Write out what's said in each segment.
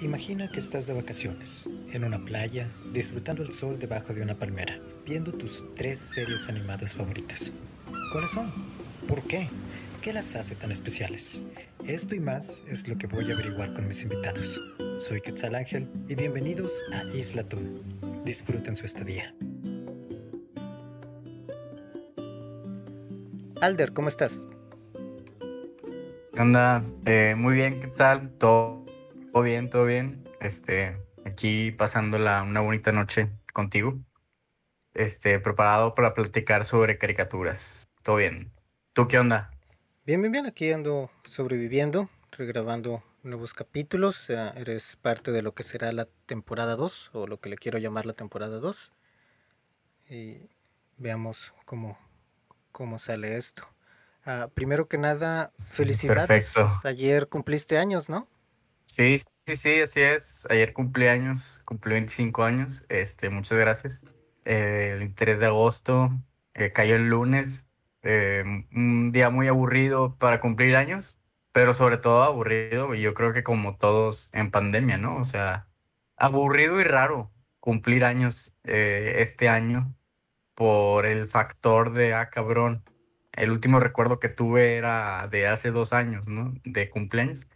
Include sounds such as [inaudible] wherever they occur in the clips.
Imagina que estás de vacaciones, en una playa, disfrutando el sol debajo de una palmera, viendo tus tres series animadas favoritas. ¿Cuáles son? ¿Por qué? ¿Qué las hace tan especiales? Esto y más es lo que voy a averiguar con mis invitados. Soy Quetzal Ángel y bienvenidos a Isla Tun. Disfruten su estadía. Alder, ¿cómo estás? ¿Qué onda? Eh, muy bien, Quetzal. Todo todo bien, todo bien. Este, aquí pasándola una bonita noche contigo. Este, preparado para platicar sobre caricaturas. Todo bien. ¿Tú qué onda? Bien, bien, bien. Aquí ando sobreviviendo, regrabando nuevos capítulos. eres parte de lo que será la temporada 2, o lo que le quiero llamar la temporada 2. Y veamos cómo, cómo sale esto. Ah, primero que nada, felicidades. Perfecto. Ayer cumpliste años, ¿no? Sí, sí, sí, así es. Ayer cumplí años, cumplí 25 años. Este, muchas gracias. Eh, el 3 de agosto, eh, cayó el lunes. Eh, un día muy aburrido para cumplir años, pero sobre todo aburrido, y yo creo que como todos en pandemia, ¿no? O sea, aburrido y raro cumplir años este año por el factor de, ah, cabrón, el último recuerdo que tuve era de hace dos años, ¿no? De cumpleaños.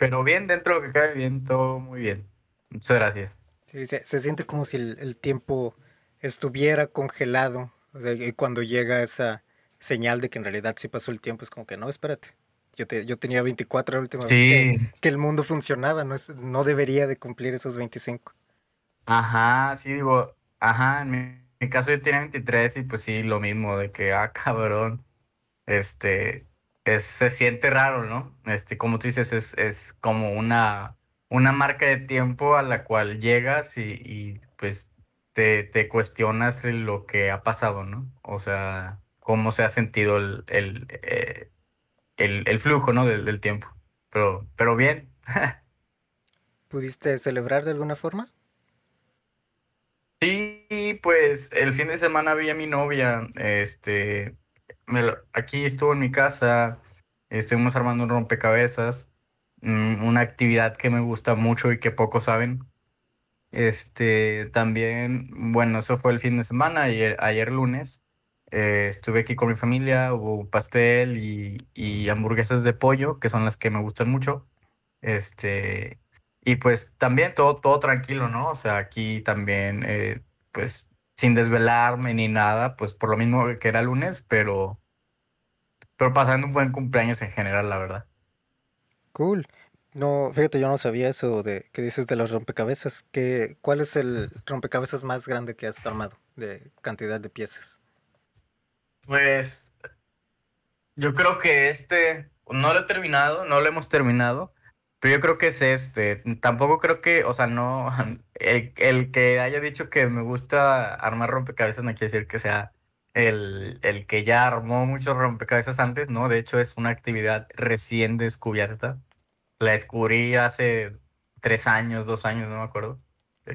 Pero bien, dentro de lo que cae bien, todo muy bien. Muchas gracias. Sí, se, siente como si el, tiempo estuviera congelado. O sea, y cuando llega esa señal de que en realidad sí pasó el tiempo, es como que no, espérate. Yo, te, yo tenía 24 la última vez que, el mundo funcionaba, no, no debería de cumplir esos 25. Ajá, sí, digo, ajá, en mi, en mi caso yo tenía 23 y pues sí, lo mismo, de que, ah, cabrón, este, se siente raro, ¿no? Este, como tú dices, es, como una, una marca de tiempo a la cual llegas y, pues te, cuestionas lo que ha pasado, ¿no? O sea, cómo se ha sentido el, el, eh, flujo, ¿no? Del, del, tiempo. Pero, pero bien. [laughs] ¿Pudiste celebrar de alguna forma? Sí, pues el fin de semana vi a mi novia, este, aquí estuvo en mi casa, estuvimos armando un rompecabezas, mm, una actividad que me gusta mucho y que pocos saben. Este, también, bueno, eso fue el fin de semana, ayer, ayer lunes. Eh, estuve aquí con mi familia, hubo pastel y, hamburguesas de pollo, que son las que me gustan mucho. Este, y pues también todo, todo tranquilo, ¿no? O sea, aquí también, eh, pues sin desvelarme ni nada, pues por lo mismo que era lunes, pero pero pasando un buen cumpleaños en general, la verdad. Cool. No, fíjate, yo no sabía eso de que dices de los rompecabezas. ¿Cuál es el rompecabezas más grande que has armado de cantidad de piezas? Pues yo creo que este no lo he terminado, no lo hemos terminado, pero yo creo que es este. Tampoco creo que, o sea, no, [laughs] el que haya dicho que me gusta armar rompecabezas no quiere decir que sea el, el, que ya armó muchos rompecabezas antes, ¿no? De hecho, es una actividad recién descubierta. La descubrí hace tres años, dos años, no me acuerdo.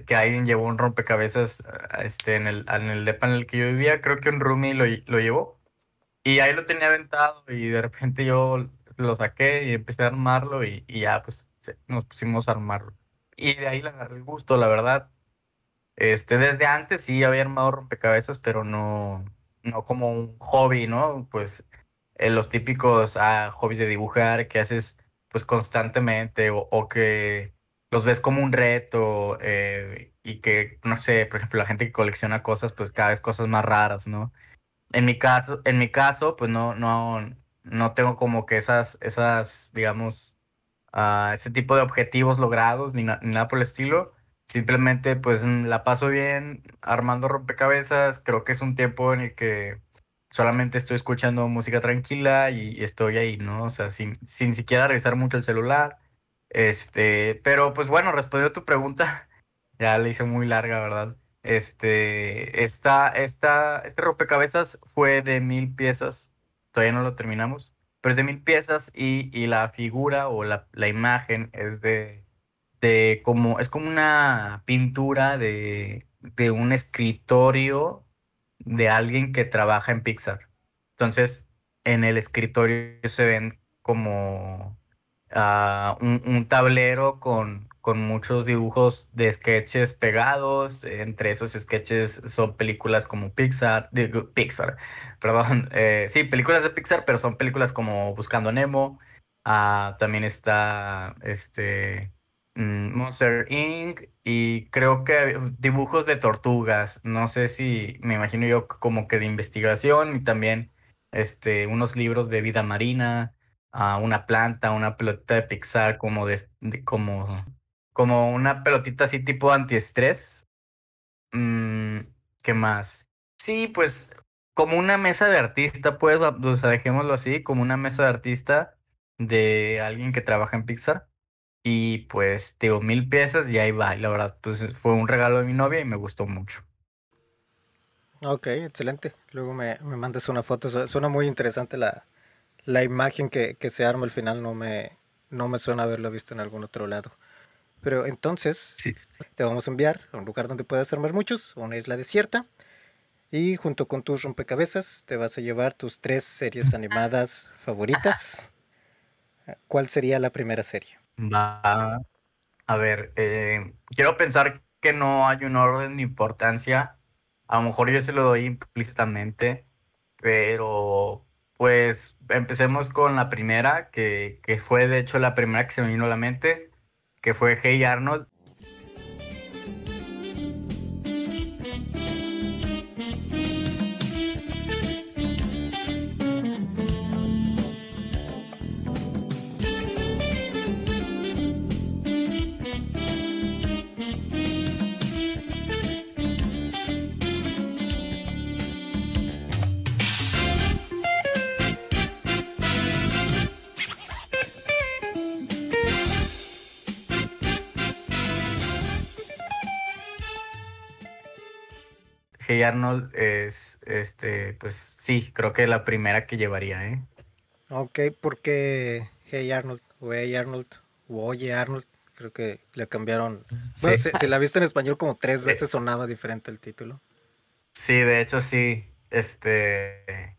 Que alguien llevó un rompecabezas ah, este, en, el, en el depa en el que yo vivía. Creo que un roomie lo, lo llevó. Y ahí lo tenía aventado y de repente yo lo saqué y empecé a armarlo y, y ya pues nos pusimos a armarlo. Y de ahí le agarré el gusto, la verdad. Este, desde antes sí había armado rompecabezas, pero no, no como un hobby, ¿no? Pues eh, los típicos ah, hobbies de dibujar que haces pues constantemente o, que los ves como un reto eh, y que, no sé, por ejemplo, la gente que colecciona cosas, pues cada vez cosas más raras, ¿no? En mi caso, en mi caso pues no, no, no tengo como que esas, esas digamos, ah, ese tipo de objetivos logrados ni nada por el estilo Simplemente pues mm, la paso bien armando rompecabezas, creo que es un tiempo en el que solamente estoy escuchando música tranquila y, estoy ahí, ¿no? O sea, sin, sin siquiera revisar mucho el celular. Este, pero pues bueno, respondió tu pregunta, [laughs] ya le hice muy larga, ¿verdad? Este, esta, esta, este rompecabezas fue de mil piezas, todavía no lo terminamos, pero es de mil piezas y, y la figura o la imagen es de como, es como una pintura de, un escritorio de alguien que trabaja en Pixar. Entonces, en el escritorio se ven como ah, un, tablero con, con, muchos dibujos de sketches pegados. Entre esos sketches son películas como Pixar, Pixar, [laughs] perdón, eh, sí, películas de Pixar, pero son películas como Buscando Nemo. Ah, también está este, Mm, Monster Inc. y creo que dibujos de tortugas. No sé si me imagino yo como que de investigación y también este, unos libros de vida marina, ah, una planta, una pelotita de Pixar como de, como, como una pelotita así tipo antiestrés. Mm, ¿Qué más? Sí, pues como una mesa de artista, pues, dejémoslo así, como una mesa de artista de alguien que trabaja en Pixar y pues, digo, mil piezas y ahí va. La verdad, pues, eh, fue un regalo de mi novia y me gustó mucho. Ok, excelente. Luego me, me mandas una foto. Suena muy interesante la, imagen que, se arma al final. No me, no me suena haberlo visto en algún otro lado. Pero entonces te vamos a enviar a un lugar donde puedas armar muchos, una isla desierta. Y junto con tus rompecabezas te vas a llevar tus tres series [laughs] animadas favoritas. ¿Cuál sería la primera serie? A ver, eh, quiero pensar que no hay un orden de importancia. A lo mejor yo se lo doy implícitamente, pero pues empecemos con la primera, que, que fue de hecho la primera que se me vino a la mente, que fue Hey Arnold. Arnold es, este, pues sí, creo que la primera que llevaría, ¿eh? Ok, porque Hey Arnold, o Hey Arnold, o Oye Arnold, creo que le cambiaron. si, la viste en español como tres eh. veces sonaba diferente el título. Sí, de hecho sí. Este,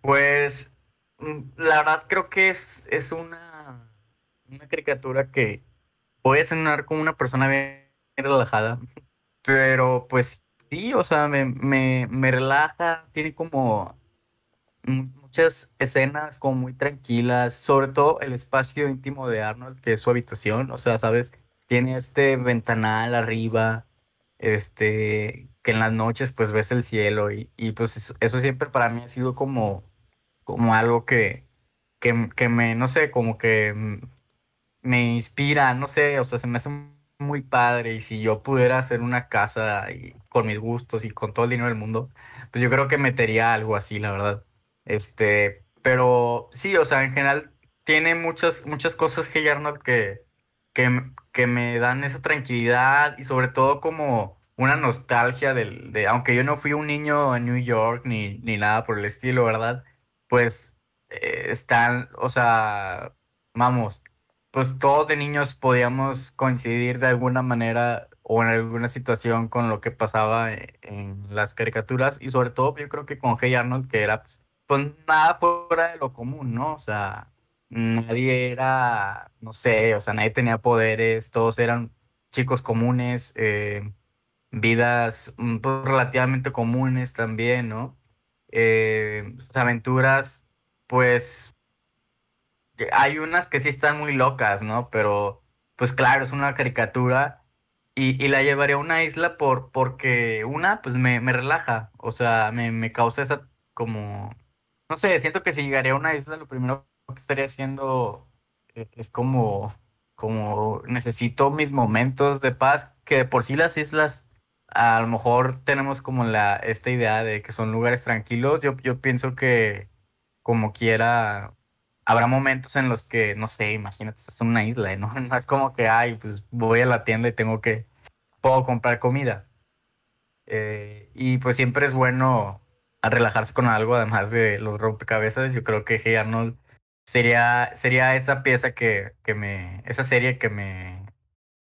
pues mm, la verdad creo que es, es una, una caricatura que puede sonar como una persona bien relajada, pero pues sí, o sea, me, me, relaja, tiene como muchas escenas como muy tranquilas, sobre todo el espacio íntimo de Arnold, que es su habitación, o sea, ¿sabes? Tiene este ventanal arriba, este, que en las noches pues ves el cielo y, pues eso, siempre para mí ha sido como, como algo que, que, que me, no sé, como que mm, me inspira, no sé, o sea, se me hace muy padre y si yo pudiera hacer una casa con mis gustos y con todo el dinero del mundo, pues yo creo que metería algo así, la verdad. Este, pero sí, o sea, en general tiene muchas, muchas cosas que Arnold que, que, me dan esa tranquilidad y sobre todo como una nostalgia del, de, aunque yo no fui un niño en New York ni, ni nada por el estilo, ¿verdad? Pues eh, están, o sea, vamos, pues todos de niños podíamos coincidir de alguna manera o en alguna situación con lo que pasaba e-, en las caricaturas y sobre todo yo creo que con Hey Arnold que era pues, pues, nada fuera de lo común, ¿no? O sea, nadie era, no sé, o sea, nadie tenía poderes, todos eran chicos comunes, eh, vidas mm, pues, relativamente comunes también, ¿no? Eh, pues, aventuras, pues hay unas que sí están muy locas, ¿no? Pero, pues claro, es una caricatura y, la llevaría a una isla por, porque una, pues me, relaja, o sea, me, causa esa como, no sé, siento que si llegaría a una isla, lo primero que estaría haciendo e-, es como, como necesito mis momentos de paz, que por sí las islas a lo mejor tenemos como la, esta idea de que son lugares tranquilos, yo, yo pienso que como quiera habrá momentos en los que, no sé, imagínate, estás en una isla, ¿no? [laughs] No es como que, ay, pues voy a la tienda y tengo que, puedo comprar comida. Eh, y pues siempre es bueno relajarse con algo, además de los rompecabezas. Yo creo que Hey Arnold sería, sería esa pieza que, que me, esa serie que me,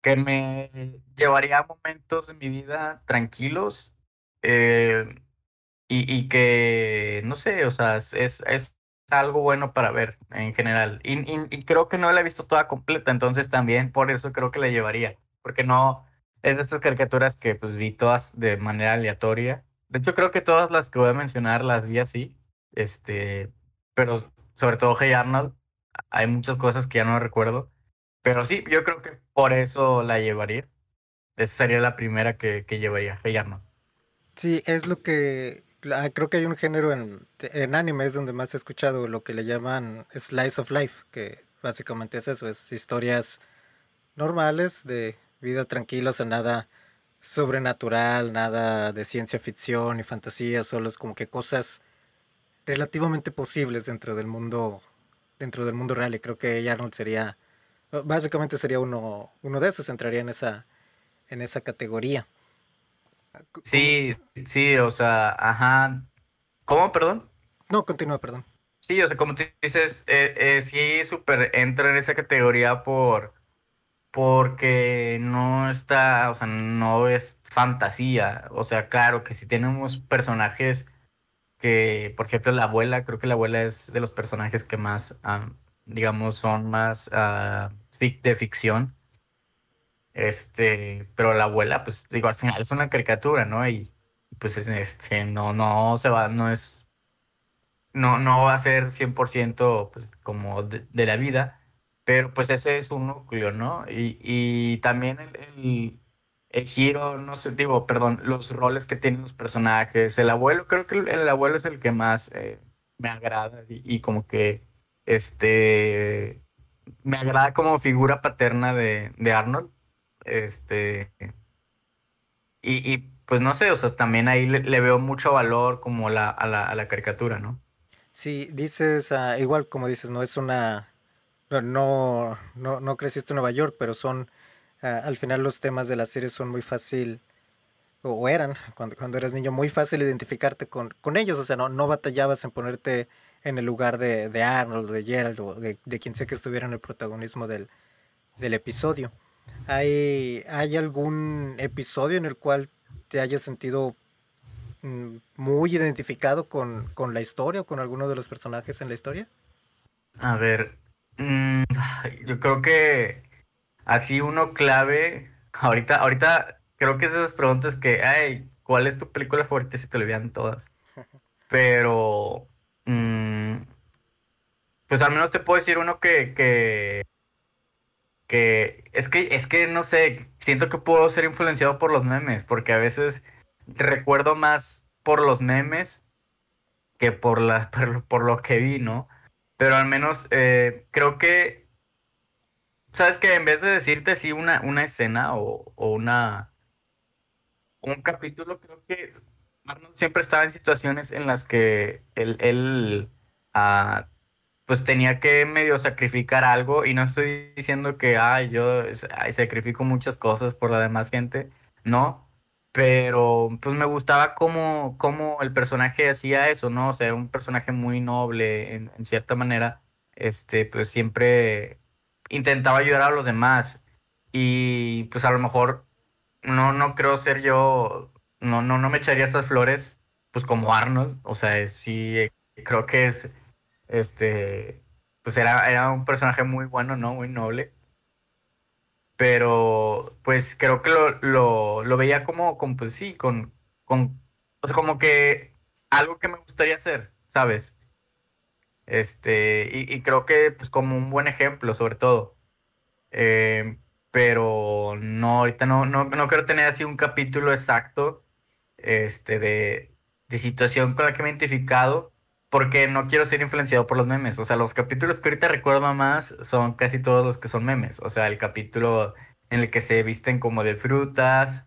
que me llevaría momentos de mi vida tranquilos. Eh, y, y, que, no sé, o sea, es, es, algo bueno para ver en general. Y, creo que no la he visto toda completa, entonces también por eso creo que la llevaría. Porque no es de estas caricaturas que pues vi todas de manera aleatoria. De hecho, creo que todas las que voy a mencionar las vi así. Este, pero sobre todo Hey Arnold, hay muchas cosas que ya no recuerdo. Pero sí, yo creo que por eso la llevaría. Esa sería la primera que, que llevaría, Hey Arnold. Sí, es lo que creo que hay un género en, en anime, es donde más he escuchado lo que le llaman Slice of Life, que básicamente es eso, es historias normales de vida tranquila, o nada sobrenatural, nada de ciencia ficción y fantasía, solo es como que cosas relativamente posibles dentro del mundo dentro del mundo real y creo que Arnold sería básicamente sería uno uno de esos, entraría en esa en esa categoría. Sí, sí, o sea, ajá. ¿Cómo, perdón? No, continúa, perdón. Sí, o sea, como tú dices, eh, eh, sí, súper entra en esa categoría por porque no está, o sea, no es fantasía. O sea, claro que si tenemos personajes que, por ejemplo, la abuela, creo que la abuela es de los personajes que más, digamos, son más ah, de ficción. Este, pero la abuela, pues digo, al final es una caricatura, ¿no? Y pues este, no, no se va, no es, no, no va a ser 100% pues, como de, la vida, pero pues ese es un núcleo, ¿no? Y, y también el, giro, no sé, digo, perdón, los roles que tienen los personajes, el abuelo, creo que el, abuelo es el que más eh, me agrada y, como que, este, me agrada como figura paterna de, Arnold. Este. Y, pues no sé, o sea, también ahí le, veo mucho valor como la, a, la, a la caricatura, ¿no? Sí, dices, ah, igual como dices, no es una. No, no, no, creciste en Nueva York, pero son. Ah, al final los temas de la serie son muy fácil, o eran cuando, cuando eras niño, muy fácil identificarte con, ellos, o sea, no, no batallabas en ponerte en el lugar de, de Arnold, de Gerald, o de, quien sea que estuviera en el protagonismo del, del episodio. ¿Hay, ¿Hay algún episodio en el cual te hayas sentido mm, muy identificado con, la historia o con alguno de los personajes en la historia? A ver, mm, yo creo que así uno clave, ahorita, ahorita creo que es de esas preguntas que, ay, ¿cuál es tu película favorita si te vean todas? Pero, mm, pues al menos te puedo decir uno que es que es que no sé, siento que puedo ser influenciado por los memes, porque a veces recuerdo más por los memes que por las [laughs] por, lo que vi, ¿no? Pero al menos eh, creo que sabes que en vez de decirte si una, una escena o, una un capítulo, creo que siempre estaba en situaciones en las que él, él ah, pues tenía que medio sacrificar algo y no estoy diciendo que ah, yo sacrifico muchas cosas por la demás gente, no, pero pues me gustaba cómo, cómo el personaje hacía eso, ¿no? O sea, un personaje muy noble en, cierta manera, este, pues siempre intentaba ayudar a los demás y pues a lo mejor no, no creo ser yo, no, no, no me echaría esas flores pues como Arnold, o sea, sí, creo que es este, pues era, era un personaje muy bueno, ¿no? Muy noble. Pero, pues creo que lo, veía como, como, pues sí, con, con, o sea, como que algo que me gustaría hacer, ¿sabes? Este, y, creo que, pues como un buen ejemplo, sobre todo. Eh, pero no, ahorita no, no, no quiero tener así un capítulo exacto este, de, de situación con la que me he identificado, porque no quiero ser influenciado por los memes. O sea, los capítulos que ahorita recuerdo más son casi todos los que son memes. O sea, el capítulo en el que se visten como de frutas,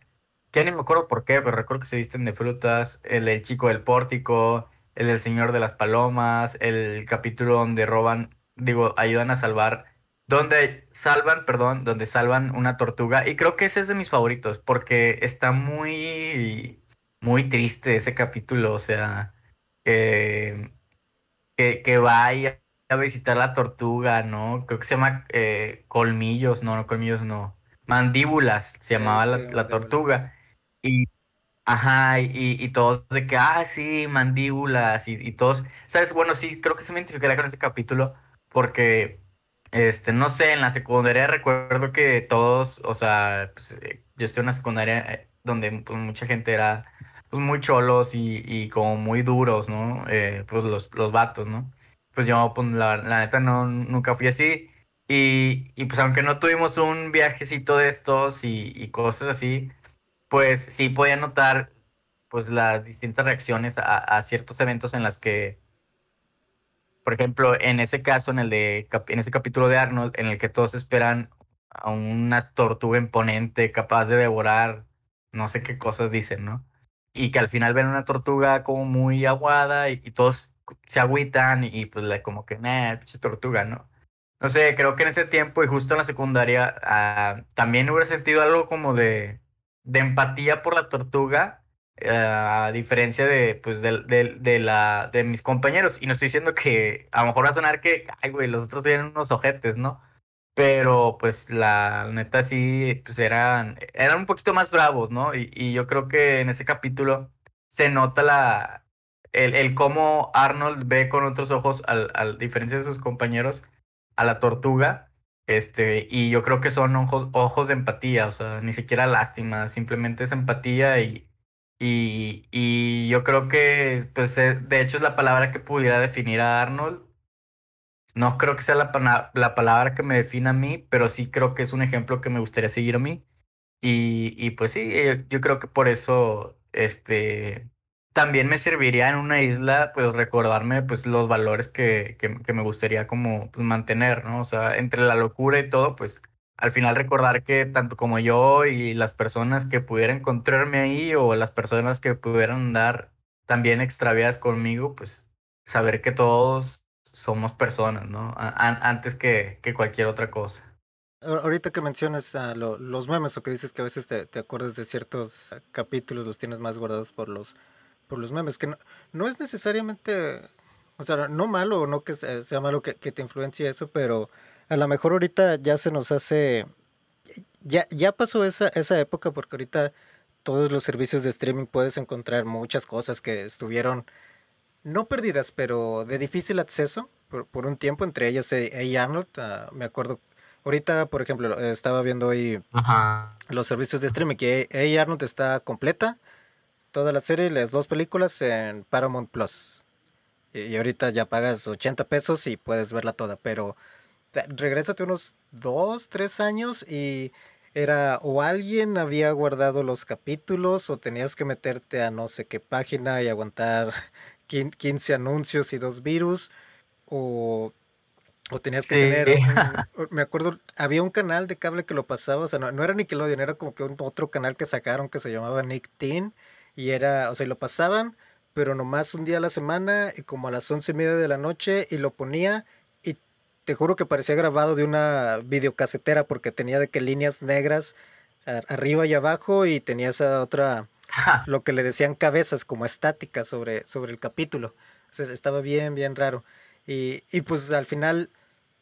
que ni me acuerdo por qué, pero recuerdo que se visten de frutas, el del chico del pórtico, el del señor de las palomas, el capítulo donde roban, digo, ayudan a salvar, donde salvan, perdón, donde salvan una tortuga. Y creo que ese es de mis favoritos, porque está muy, muy triste ese capítulo, o sea eh, que, que, va a visitar la tortuga, ¿no? Creo que se llama eh, Colmillos, no, no, Colmillos no. Mandíbulas se llamaba la, tortuga. Y, ajá, y, todos de que, ah, sí, mandíbulas, y, todos, ¿sabes? Bueno, sí, creo que se me identificaría con este capítulo, porque, este, no sé, en la secundaria recuerdo que todos, o sea, pues, eh, yo estoy en una secundaria donde pues, mucha gente era pues, muy cholos y, como muy duros, ¿no? Eh, pues los, los vatos, ¿no? Pues yo, pues, la, neta, no, nunca fui así. Y, pues aunque no tuvimos un viajecito de estos y, cosas así, pues sí podía notar pues las distintas reacciones a, a, ciertos eventos en las que, por ejemplo, en ese caso, en, el de, en ese capítulo de Arnold, en el que todos esperan a una tortuga imponente capaz de devorar no sé qué cosas dicen, ¿no? y que al final ven una tortuga como muy aguada y, todos se agüitan y, pues como que, nah, pinche tortuga, ¿no? No sé, creo que en ese tiempo y justo en la secundaria ah, también hubiera sentido algo como de, de empatía por la tortuga, ah, a diferencia de, pues, del del de, la, de mis compañeros. Y no estoy diciendo que a lo mejor va a sonar que, ay, güey, los otros tienen unos ojetes, ¿no? pero pues la neta sí, pues eran, eran un poquito más bravos, ¿no? Y, yo creo que en ese capítulo se nota la, el, cómo Arnold ve con otros ojos, al, al diferencia de sus compañeros, a la tortuga, este, y yo creo que son ojos, ojos de empatía, o sea, ni siquiera lástima, simplemente es empatía y, y, y yo creo que, pues, eh, de hecho es la palabra que pudiera definir a Arnold no creo que sea la, la, palabra que me defina a mí, pero sí creo que es un ejemplo que me gustaría seguir a mí. Y, y pues sí, eh, yo, creo que por eso este, también me serviría en una isla, pues recordarme pues, los valores que, que, me gustaría como pues, mantener, ¿no? O sea, entre la locura y todo, pues al final recordar que tanto como yo y las personas que pudieran encontrarme ahí o las personas que pudieran andar también extraviadas conmigo, pues saber que todos somos personas, ¿no? antes que, cualquier otra cosa. Ahorita que mencionas a ah, los memes o que dices que a veces te, acuerdas de ciertos capítulos, los tienes más guardados por los, por los memes, que no, es necesariamente, o sea, no malo o no que sea malo que, que te influencie eso, pero a lo mejor ahorita ya se nos hace, ya, ya pasó esa, esa época porque ahorita todos los servicios de streaming puedes encontrar muchas cosas que estuvieron no perdidas, pero de difícil acceso por, un tiempo, entre ellas eh, A. Arnold, ah, me acuerdo. Ahorita, por ejemplo, estaba viendo hoy los servicios de streaming, que A. Arnold está completa, toda la serie, y las dos películas en Paramount Plus. Y, ahorita ya pagas 80 pesos y puedes verla toda, pero regrésate unos 2, 3 años y era o alguien había guardado los capítulos o tenías que meterte a no sé qué página y aguantar 15 anuncios y dos virus, o, o tenías que tener... [laughs] me acuerdo, había un canal de cable que lo pasaba, o sea, no, no era Nickelodeon, era como que otro canal que sacaron que se llamaba Nick Teen, y era, o sea, lo pasaban, pero nomás un día a la semana, y como a las once y media de la noche, y lo ponía y te juro que parecía grabado de una videocasetera porque tenía de que líneas negras arriba y abajo y tenía esa otra lo que le decían cabezas como estática sobre, sobre el capítulo. O sea, estaba bien, bien raro. Y, y pues al final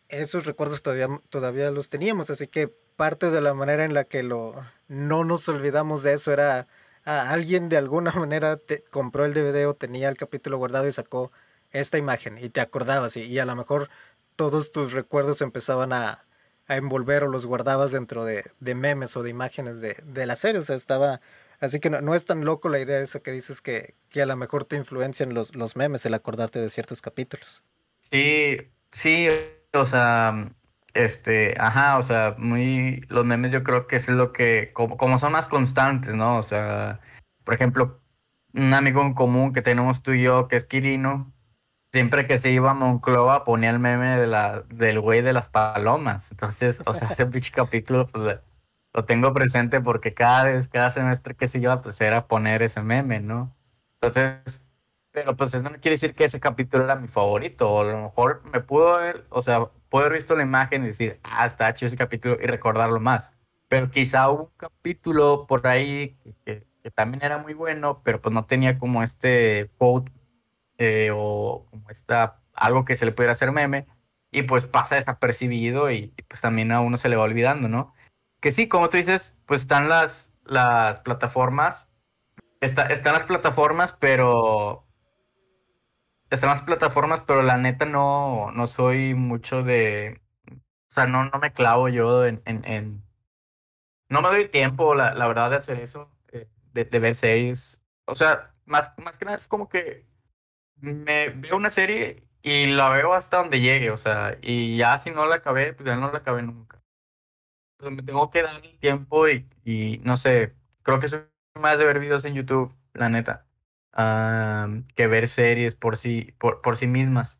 esos recuerdos todavía, todavía los teníamos, así que parte de la manera en la que lo no nos olvidamos de eso era alguien de alguna [laughs] manera te, compró el DVD o tenía el capítulo guardado y sacó esta imagen y te acordabas y, a lo mejor todos tus recuerdos empezaban a, a envolver o los guardabas dentro de, de, memes o de imágenes de, de la serie, o sea, estaba Así que no, es tan loco la idea esa que dices que, a lo mejor te influencian los, los memes el acordarte de ciertos capítulos. Sí, sí, o sea, este, ajá, o sea, muy, los memes yo creo que es lo que, como, como son más constantes, ¿no? O sea, por ejemplo, un amigo en común que tenemos tú y yo, que es Quirino, siempre que se iba a Moncloa ponía el meme de la, del güey de las palomas. Entonces, o sea, ese [laughs] pinche capítulo, pues, lo tengo presente porque cada vez, cada semestre que se lleva, pues era poner ese meme, ¿no? Entonces, pero pues eso no quiere decir que ese capítulo era mi favorito, o a lo mejor me pudo haber, o sea, puedo haber visto la imagen y decir, ah, está chido ese capítulo y recordarlo más. Pero quizá hubo un capítulo por ahí que, también era muy bueno, pero pues no tenía como este quote eh, o como esta, algo que se le pudiera hacer meme, y pues pasa desapercibido y pues también a uno se le va olvidando, ¿no? que sí, como tú dices, pues están las, las plataformas. Está, están las plataformas, pero. Están las plataformas, pero la neta no, no soy mucho de. O sea, no, no me clavo yo en, No me doy tiempo, la, la verdad, de hacer eso, eh, de, ver series. O sea, más, más que nada es como que me veo una serie y la veo hasta donde llegue, o sea, y ya si no la acabé, pues ya no la acabé nunca me tengo que dar el tiempo y, y, no sé, creo que es más de ver videos en YouTube, la neta, que ver series por sí, por, sí mismas.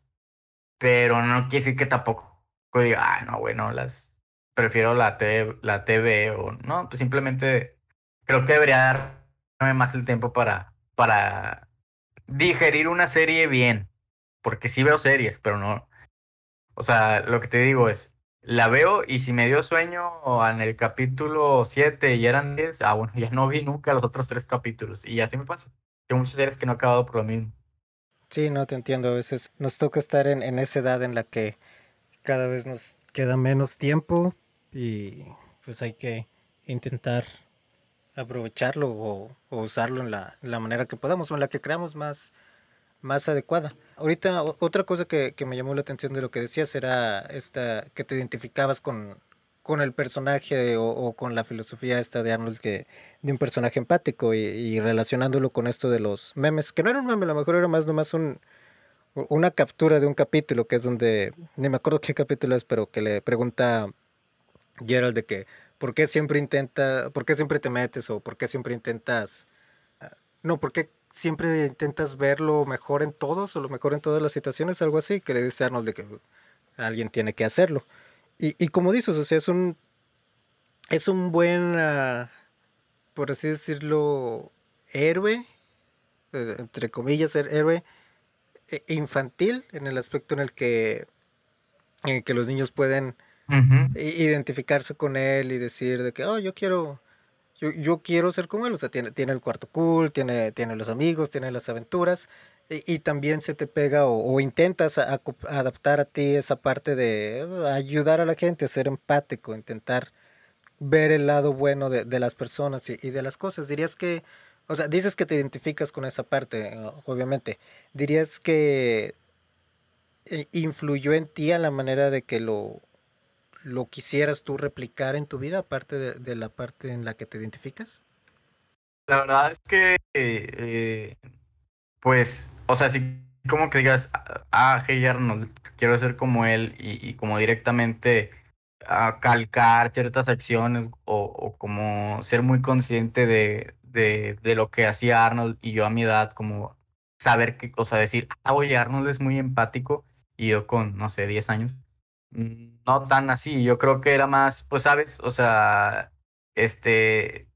Pero no quiere decir que tampoco diga, ah, no, bueno, las prefiero la, la TV o no, pues simplemente creo que debería darme más el tiempo para, para digerir una serie bien, porque sí veo series, pero no. O sea, lo que te digo es, la veo y si me dio sueño en el capítulo 7 y eran 10, ah, bueno, [laughs] ya no vi nunca los otros tres capítulos. Y así me pasa. Tengo muchas series que no he acabado por lo mismo. Sí, no te entiendo. A veces nos toca estar en, en esa edad en la que cada vez nos queda menos tiempo y pues hay que intentar aprovecharlo o, usarlo en la, en la manera que podamos o en la que creamos más, más adecuada. Ahorita otra cosa que, me llamó la atención de lo que decías era esta que te identificabas con, con el personaje o, con la filosofía esta de Arnold que, de un personaje empático y, relacionándolo con esto de los memes, que no era un meme, a lo mejor era más nomás un, una captura de un capítulo que es donde, ni me acuerdo qué capítulo es, pero que le pregunta Gerald de que por qué siempre intenta, por qué siempre te metes o por qué siempre intentas, ah, no, por qué siempre intentas verlo mejor en todos o lo mejor en todas las situaciones, algo así, que le dice Arnold de que alguien tiene que hacerlo. Y, y como dices, o sea, es un, es un buen, ah, por así decirlo, héroe, eh, entre comillas, héroe e, infantil, en el aspecto en el que, en que los niños pueden identificarse con él y decir de que, oh, yo quiero yo, yo quiero ser como él, o sea, tiene, tiene el cuarto cool, tiene, tiene los amigos, tiene las aventuras, y, también se te pega o, intentas adaptar a ti esa parte de uh, ayudar a la gente, ser empático, intentar ver el lado bueno de, las personas y, y, de las cosas. Dirías que, o sea, dices que te identificas con esa parte, obviamente. Dirías que eh, influyó en ti a la manera de que lo lo quisieras tú replicar en tu vida, aparte de, la parte en la que te identificas? La verdad es que, eh, pues, o sea, si como que digas, ah, ah hey Arnold, quiero ser como él y, como directamente a ah, calcar ciertas acciones o, como ser muy consciente de, de, lo que hacía Arnold y yo a mi edad, como saber qué o sea, decir, ah, oye, Arnold es muy empático y yo con, no sé, 10 años, Mm, no tan así. Yo creo que era más, pues, sabes, o sea, este,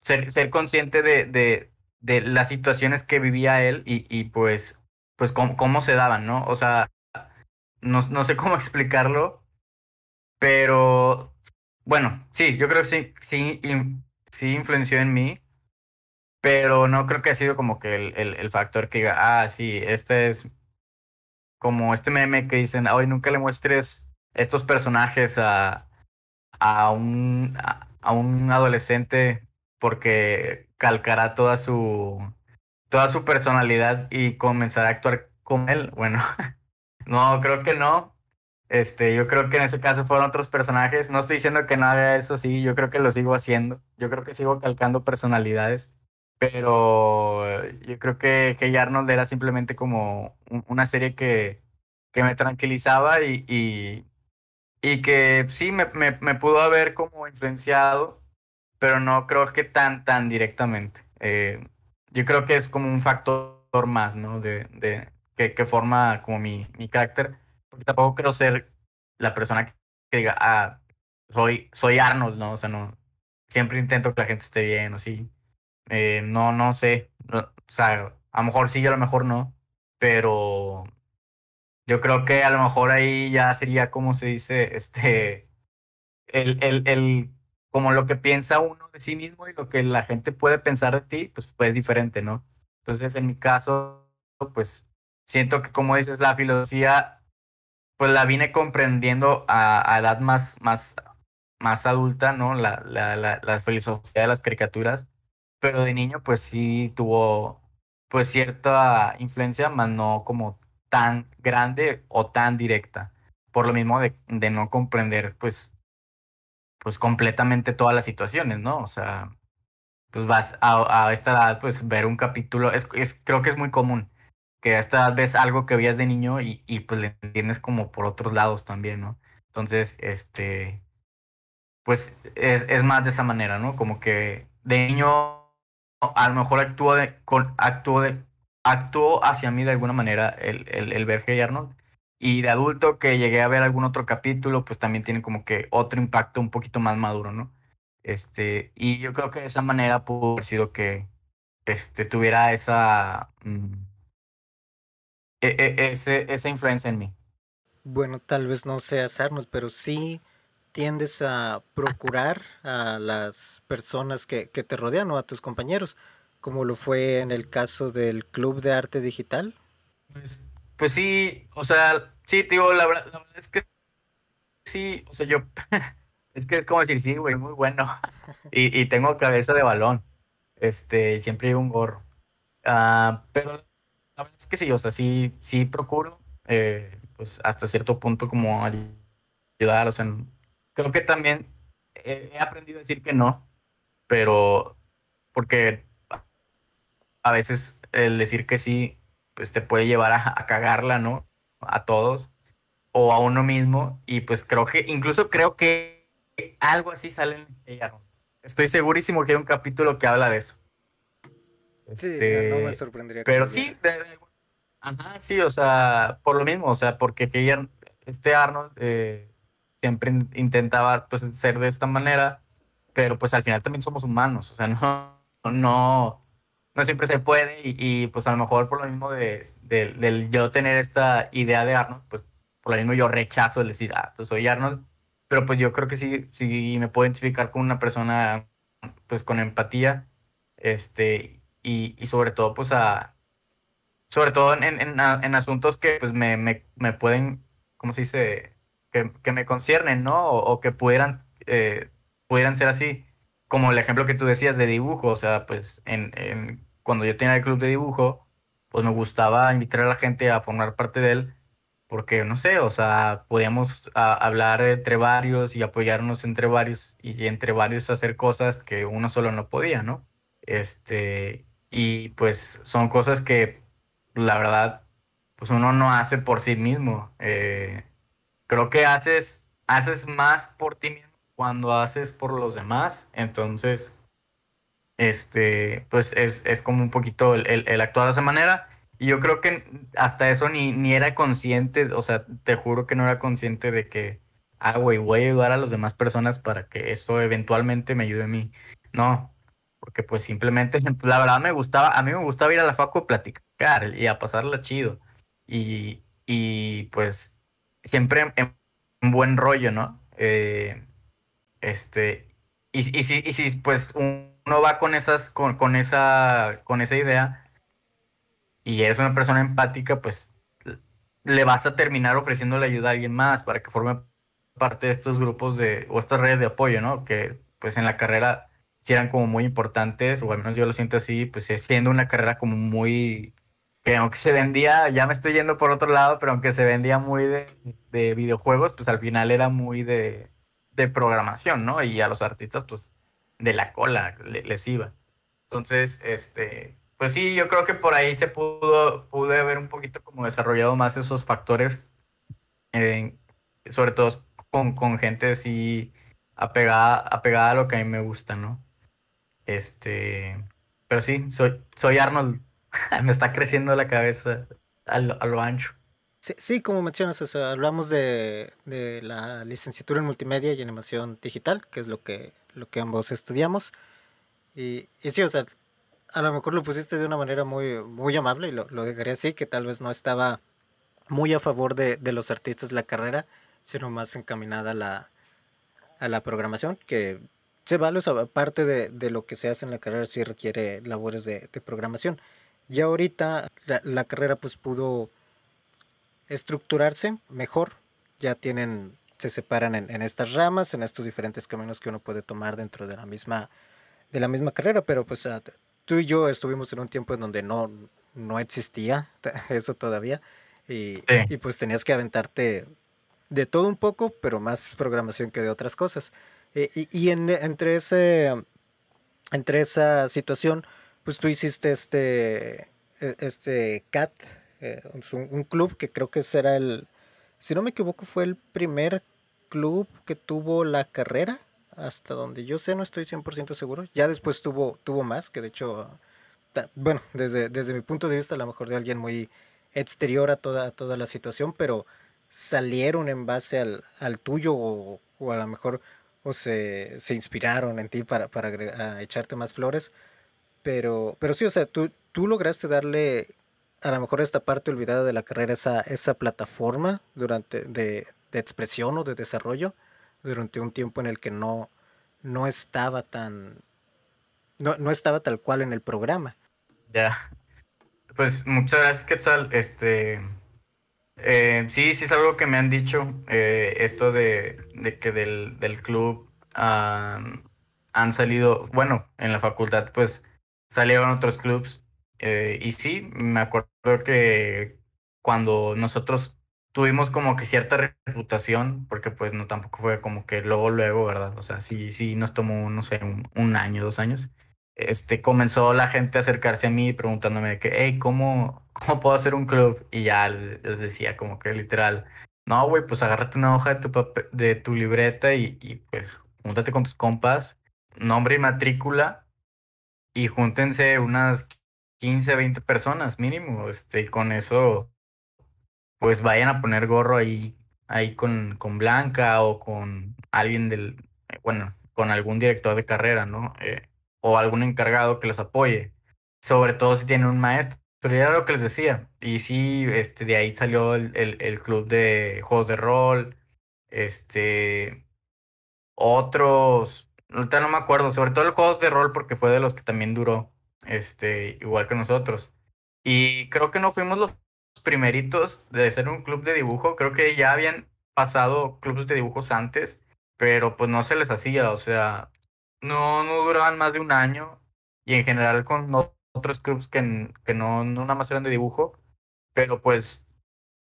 ser, ser consciente de, de, de, las situaciones que vivía él y, y pues, pues cómo, cómo, se daban, ¿no? O sea, no, no, sé cómo [laughs] explicarlo, pero bueno, sí, yo creo que sí, sí, sí influenció en mí. Pero no creo que ha sido como que el, el, el factor que diga, ah, sí, este es como este meme que dicen, hoy nunca le muestres estos personajes a, a, un, a, un adolescente porque calcará toda su, toda su personalidad y comenzará a actuar con él. Bueno, [laughs] no, creo que no. Este, yo creo que en ese caso fueron otros personajes. No estoy diciendo que no haga eso, sí, yo creo que lo sigo haciendo. Yo creo que sigo calcando personalidades. Pero eh, yo creo que que Arnold era simplemente como una serie que, que me tranquilizaba y, y, que sí me, me, pudo haber como influenciado, pero no creo que tan, tan directamente. Eh, yo creo que es como un factor más, ¿no? De, de que, forma como mi, mi carácter, porque tampoco creo ser la persona que, diga, ah, soy, soy Arnold, ¿no? O sea, no, siempre intento que la gente esté bien, o sí. Eh, no, no sé. O sea, a lo mejor sí, a lo mejor no. Pero yo creo que a lo mejor ahí ya sería como se dice, este, el, el, el, como lo que piensa uno de sí mismo y lo que la gente puede pensar de ti, pues, pues es diferente, ¿no? Entonces, en mi caso, pues siento que como dices, la filosofía, pues la vine comprendiendo a, a edad más, más, más adulta, ¿no? La, la, la, la filosofía de las caricaturas pero de niño pues sí tuvo pues cierta influencia, más no como tan grande o tan directa, por lo mismo de, no comprender pues pues completamente todas las situaciones, ¿no? O sea, pues vas a, esta edad, pues ver un capítulo, es, creo que es muy común, que a esta edad ves algo que veías de niño y, y pues le entiendes como por otros lados también, ¿no? Entonces, este, pues es, es más de esa manera, ¿no? Como que de niño a lo mejor actuó, de, con, actuó, de, actuó hacia mí de alguna manera el, el, el ver Arnold. Y de adulto que llegué a ver algún otro capítulo, pues también tiene como que otro impacto un poquito más maduro, ¿no? Este, y yo creo que de esa manera pudo haber sido que este, tuviera esa, mm, e, e, ese, esa influencia en mí. Bueno, tal vez no seas Arnold, pero sí tiendes a procurar a las personas que, que te rodean o a tus compañeros, como lo fue en el caso del Club de Arte Digital? Pues, pues sí, o sea, sí, tío, la, verdad, es que sí, o sea, yo, [laughs] es que es como decir, sí, güey, muy bueno. [laughs] y, y, tengo cabeza de balón, este, siempre llevo un gorro. Ah, pero la verdad es que sí, o sea, sí, sí procuro, eh, pues hasta cierto punto como ayudar, o sea, en, creo que también he aprendido a decir que no, pero porque a veces el decir que sí, pues te puede llevar a, cagarla, ¿no? A todos o a uno mismo y pues creo que, incluso creo que algo así sale en ella. Estoy segurísimo que hay un capítulo que habla de eso. sí, este, no, me sorprendería. Pero sí, ajá, sí, o sea, por lo mismo, o sea, porque este Arnold eh, siempre intentaba pues, ser de esta manera, pero pues al final también somos humanos, o sea, [laughs] no, no, no siempre se puede y, pues a lo mejor por lo mismo de, de, del yo tener esta idea de Arnold, pues por lo mismo yo rechazo el decir, ah, pues soy Arnold, pero pues yo creo que sí, sí me puedo identificar con una persona pues con empatía, este, y, y sobre todo pues a, sobre todo en, en, en asuntos que pues me, me, me pueden, ¿cómo se dice? que, me conciernen, ¿no? O, que pudieran, eh, pudieran ser así. Como el ejemplo que tú decías de dibujo, o sea, pues en, cuando yo tenía el club de dibujo, pues me gustaba invitar a la gente a formar parte de él, porque, no sé, o sea, podíamos hablar entre varios y apoyarnos entre varios y entre varios hacer cosas que uno solo no podía, ¿no? Este, y pues son cosas que la verdad, pues uno no hace por sí mismo. Eh, creo que haces, haces más por ti mismo cuando haces por los demás. Entonces, este, pues es, es como un poquito el, el, actuar de esa manera. Y yo creo que hasta eso ni, ni era consciente, o sea, te juro que no era consciente de que, ah, güey, voy a ayudar a las demás personas para que esto eventualmente me ayude a mí. No, porque pues simplemente, [laughs] la verdad me gustaba, a mí me gustaba ir a la facu a platicar y a pasarla chido. Y, y pues siempre en, buen rollo, ¿no? Eh, este, y, y, si, y si pues uno va con esas, con, esa, con esa idea y eres una persona empática, pues le vas a terminar ofreciendo la ayuda a alguien más para que forme parte de estos grupos de, o estas redes de apoyo, ¿no? Que pues en la carrera si eran como muy importantes, o al menos yo lo siento así, pues siendo una carrera como muy que aunque se vendía, ya me estoy yendo por otro lado, pero aunque se vendía muy de, videojuegos, pues al final era muy de, programación, ¿no? Y a los artistas, pues de la cola les iba. Entonces, este, pues sí, yo creo que por ahí se pudo, pude haber un poquito como desarrollado más esos factores, sobre todo con, con gente así apegada, apegada a lo que a mí me gusta, ¿no? Este, pero sí, soy, soy Arnold [laughs] Me está creciendo la cabeza a lo, ancho. Sí, como mencionas, hablamos de, de, la licenciatura en multimedia y animación digital, que es lo que, lo que ambos estudiamos. Y, sí, o sea, a lo mejor lo pusiste de una manera muy, muy amable y lo, lo dejaría así, que tal vez no estaba muy a favor de, de los artistas la carrera, sino más encaminada a la, a la programación, que se vale, aparte de, de, lo que se hace en la carrera, sí requiere labores de, de programación. Ya ahorita la, carrera pues pudo estructurarse mejor, ya tienen, se separan en, estas ramas, en estos diferentes caminos que uno puede tomar dentro de la misma, de la misma carrera, pero pues ah, tú y yo estuvimos en un tiempo en donde no, no existía [laughs] eso todavía, y, y pues tenías que aventarte de todo un poco, pero más programación que de otras cosas. Eh, y, en, entre, ese, entre esa situación, pues tú hiciste este, e, este CAT, eh, un, club que creo que será el, si no me equivoco, fue el primer club que tuvo la carrera, hasta donde yo sé, no estoy 100% seguro. Ya después tuvo, tuvo más, que de hecho, bueno, desde, desde mi punto de vista, a lo mejor de alguien muy exterior a toda, toda la situación, pero salieron en base al, tuyo o, a lo mejor o se, inspiraron en ti para, para echarte más flores. Pero, pero sí, o sea, tú, tú lograste darle a lo mejor esta parte olvidada de la carrera, esa, esa plataforma durante, de, expresión o de desarrollo durante un tiempo en el que no, no estaba tan, no, estaba tal cual en el programa. Ya. Pues muchas gracias, Quetzal. Este, eh, sí, sí es algo que me han dicho, eh, esto de, que del, club han salido, bueno, en la facultad pues salieron otros clubs. Eh, y sí, me acuerdo que cuando nosotros tuvimos como que cierta reputación, porque pues no tampoco fue como que luego, luego, ¿verdad? O sea, sí, sí nos tomó, no sé, un, un año, dos años. Este, comenzó la gente a acercarse a mí preguntándome de que, hey, ¿cómo, ¿cómo puedo hacer un club? Y ya les, decía como que literal, no, güey, pues agárrate una hoja de tu, de tu libreta y, y pues júntate con tus compas, nombre y matrícula, y júntense unas 15, 20 personas mínimo, este, y con eso, pues vayan a poner gorro ahí, ahí con, con Blanca o con alguien del, bueno, con algún director de carrera, ¿no? Eh, o algún encargado que les apoye, sobre todo si tienen un maestro. Pero era lo que les decía, y sí, este, de ahí salió el, el club de juegos de rol, este, otros Ahorita no me acuerdo, sobre todo el juegos de rol porque fue de los que también duró, este, igual que nosotros. Y creo que no fuimos los primeritos de ser un club de dibujo, creo que ya habían pasado clubes de dibujos antes, pero pues no se les hacía, o sea, no, no duraban más de un año y en general con otros clubs que, que no, no nada más eran de dibujo, pero pues,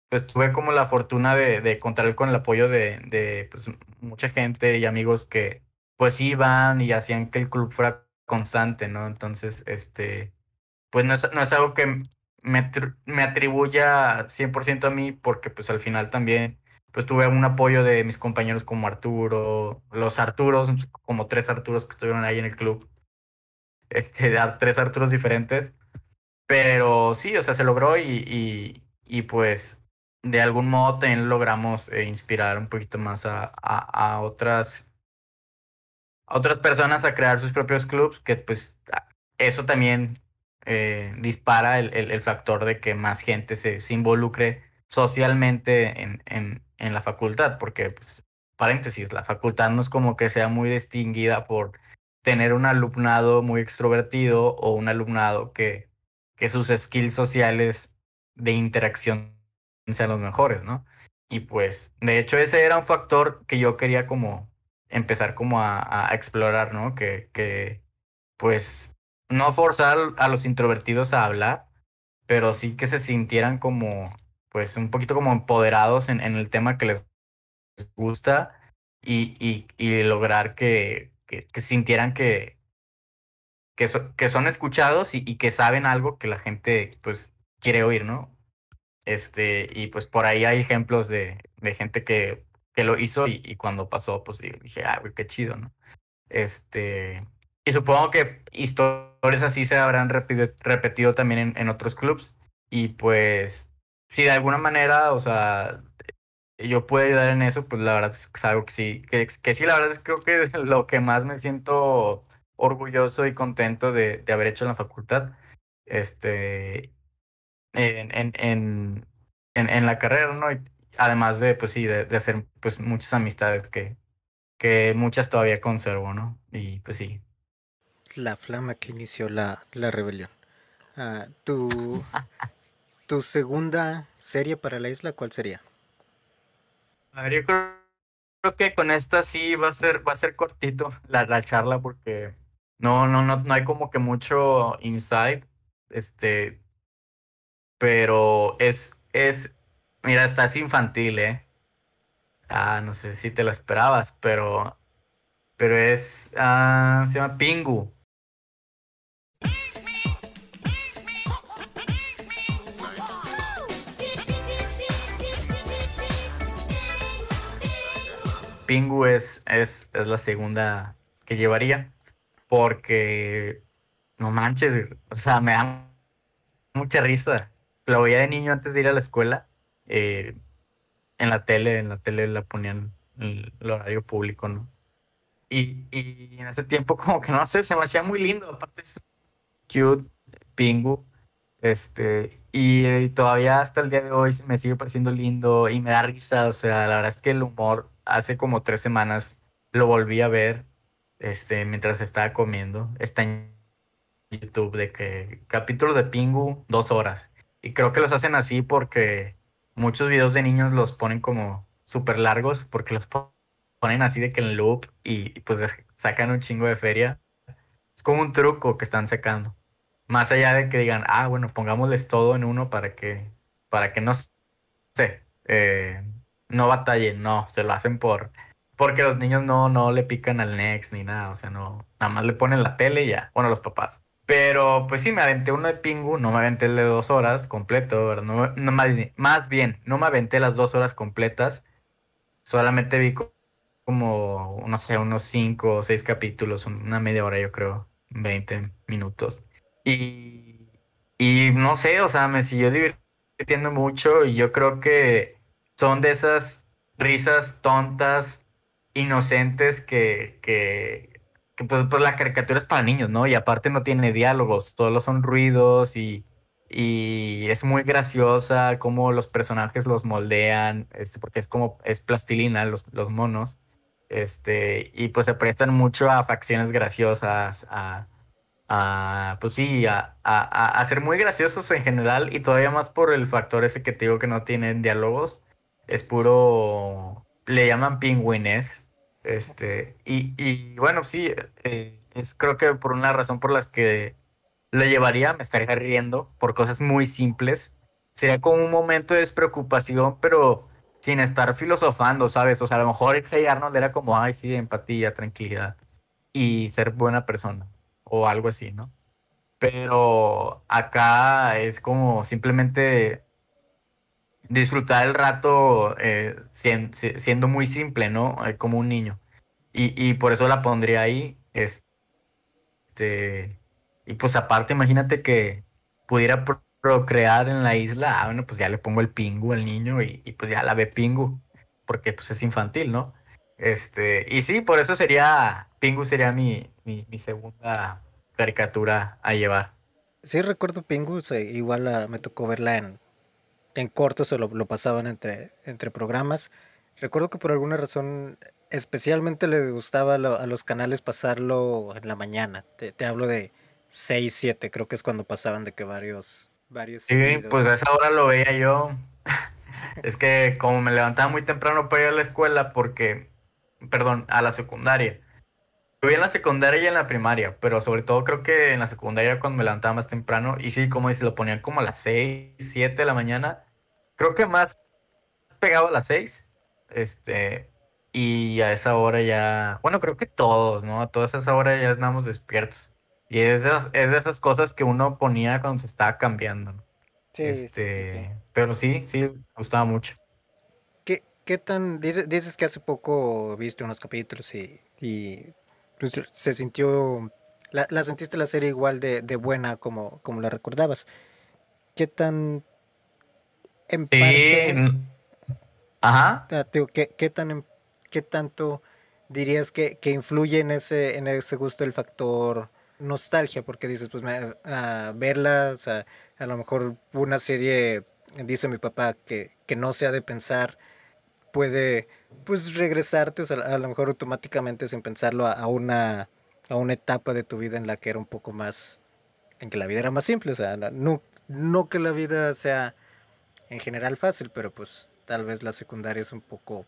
pues tuve como la fortuna de, de contar con el apoyo de, pues, mucha gente y amigos que, pues iban y hacían que el club fuera constante, ¿no? Entonces, este, pues no es, algo que me, me atribuya 100% a mí, porque pues al final también, pues tuve un apoyo de mis compañeros como Arturo, los Arturos, como tres Arturos que estuvieron ahí en el club, este, tres Arturos diferentes, pero sí, o sea, se logró y, pues de algún modo también logramos eh, inspirar un poquito más a otras otras personas a crear sus propios clubs, que pues eso también eh, dispara el, factor de que más gente se, involucre socialmente en, en, la facultad, porque, pues, paréntesis, la facultad no es como que sea muy distinguida por tener un alumnado muy extrovertido o un alumnado que, que sus skills sociales de interacción sean los mejores, ¿no? Y pues, de hecho, ese era un factor que yo quería como empezar como a, explorar, ¿no? Que, pues, no forzar a los introvertidos a hablar, pero sí que se sintieran como, pues, un poquito como empoderados en, el tema que les gusta y, lograr que, que, sintieran que, que, son escuchados y, que saben algo que la gente pues quiere oír, ¿no? Este, y pues por ahí hay ejemplos de, de gente que que lo hizo y, cuando pasó, pues dije, ah, qué chido, ¿no? Este, y supongo que historias así se habrán repetido también en, otros clubs. Y pues, si de alguna manera, o sea, yo puedo ayudar en eso, pues la verdad es que es algo que sí, que, que sí, la verdad es que creo que [laughs] lo que más me siento orgulloso y contento de, haber hecho en la facultad, este, en, en, en, en, en la carrera, ¿no? Y, además de, pues sí, de, hacer pues muchas amistades que, que muchas todavía conservo, ¿no? Y pues sí. La flama que inició la, la rebelión. Ah, tu, [laughs] ¿Tu segunda serie para la isla cuál sería? A ver, yo creo, que con esta sí va a ser, va a ser cortito la, la charla porque no, no, no, no hay como que mucho inside, Este, pero es, es Mira, estás infantil, ¿eh? Ah, no sé si te lo esperabas, pero. Pero es. Ah, se llama Pingu. Pingu es, es, es la segunda que llevaría. Porque. No manches, o sea, me da mucha risa. Lo veía de niño antes de ir a la escuela eh, en la tele, en la tele la ponían en el horario público, ¿no? Y, en ese tiempo [laughs] como que no sé, se me hacía muy lindo, aparte es cute, pingu, este, y, eh, todavía hasta el día de hoy me sigue pareciendo lindo y me da risa, o sea, la verdad es que el humor hace como tres semanas lo volví a ver, este, mientras estaba comiendo, está en YouTube de que capítulos de pingu, dos horas, y creo que los hacen así porque muchos videos de niños los ponen como súper largos porque los ponen así de que en loop y, pues sacan un chingo de feria. Es como un truco que están sacando. Más allá de que digan, ah, bueno, pongámosles todo en uno para que, para que no se, eh, no batallen, no, se lo hacen por, porque los niños no, no le pican al next ni nada, o sea, no, nada más le ponen la tele y ya, bueno, los papás. Pero pues sí, me aventé uno de Pingu, no me aventé el de dos horas completo, no, más, bien, no me aventé las dos horas completas, solamente vi como, no sé, unos cinco o seis capítulos, una media hora yo creo, 20 minutos. Y, no sé, o sea, me siguió divirtiendo mucho y yo creo que son de esas risas tontas, inocentes que, que, pues, pues, la caricatura es para niños, ¿no? Y aparte no tiene diálogos, solo son ruidos y, es muy graciosa cómo los personajes los moldean, este, porque es como, es plastilina los, monos, este, y pues se prestan mucho a facciones graciosas, a, pues sí, a, a, ser muy graciosos en general y todavía más por el factor ese que te digo que no tienen diálogos, es puro, le llaman pingüines, este, y, bueno, sí, eh, es creo que por una razón por las que lo llevaría, me estaría riendo por cosas muy simples. Sería como un momento de despreocupación, pero sin estar filosofando, ¿sabes? O sea, a lo mejor Hey Arnold era como, ay, sí, empatía, tranquilidad y ser buena persona o algo así, ¿no? Pero acá es como simplemente disfrutar el rato eh, siendo, muy simple, ¿no? Eh, como un niño. Y, y por eso la pondría ahí. Este, y pues aparte, imagínate que pudiera procrear en la isla. Ah, bueno, pues ya le pongo el pingu al niño y, y, pues ya la ve pingu, porque pues es infantil, ¿no? Este, y sí, por eso sería, pingu sería mi, mi, segunda caricatura a llevar. Sí, recuerdo Pingu, igual ah, me tocó verla en en corto se lo, lo, pasaban entre, entre programas. Recuerdo que por alguna razón especialmente le gustaba a los canales pasarlo en la mañana. Te, te, hablo de 6, 7, creo que es cuando pasaban de que varios... varios sí, pues a esa hora lo veía yo. [laughs] es que como me levantaba muy temprano para ir a la escuela porque, perdón, a la secundaria yo vi en la secundaria y en la primaria, pero sobre todo creo que en la secundaria cuando me levantaba más temprano, y sí, como dices, lo ponían como a las 6, 7 de la mañana, creo que más pegado a las 6, este, y a esa hora ya, bueno, creo que todos, ¿no? A todas esas horas ya estábamos despiertos. Y es esas, esas cosas que uno ponía cuando se estaba cambiando, Sí, este, Pero sí, sí, me gustaba mucho. ¿Qué, tan, dices, dices, que hace poco viste unos capítulos y pues, se sintió, la, sentiste la serie igual de, buena como, como la recordabas. ¿Qué tan en parte, Ajá. Ah, ¿qué, tan, ¿Qué tanto dirías que, influye en ese, en ese gusto el factor nostalgia? Porque dices, pues me, a verla, o sea, a lo mejor una serie, dice mi papá, que, que no se ha de pensar puede pues regresarte, o sea, a lo mejor automáticamente sin pensarlo a, una, a una etapa de tu vida en la que era un poco más, en que la vida era más simple, o sea, no, que la vida sea en general fácil, pero pues tal vez la secundaria es un poco,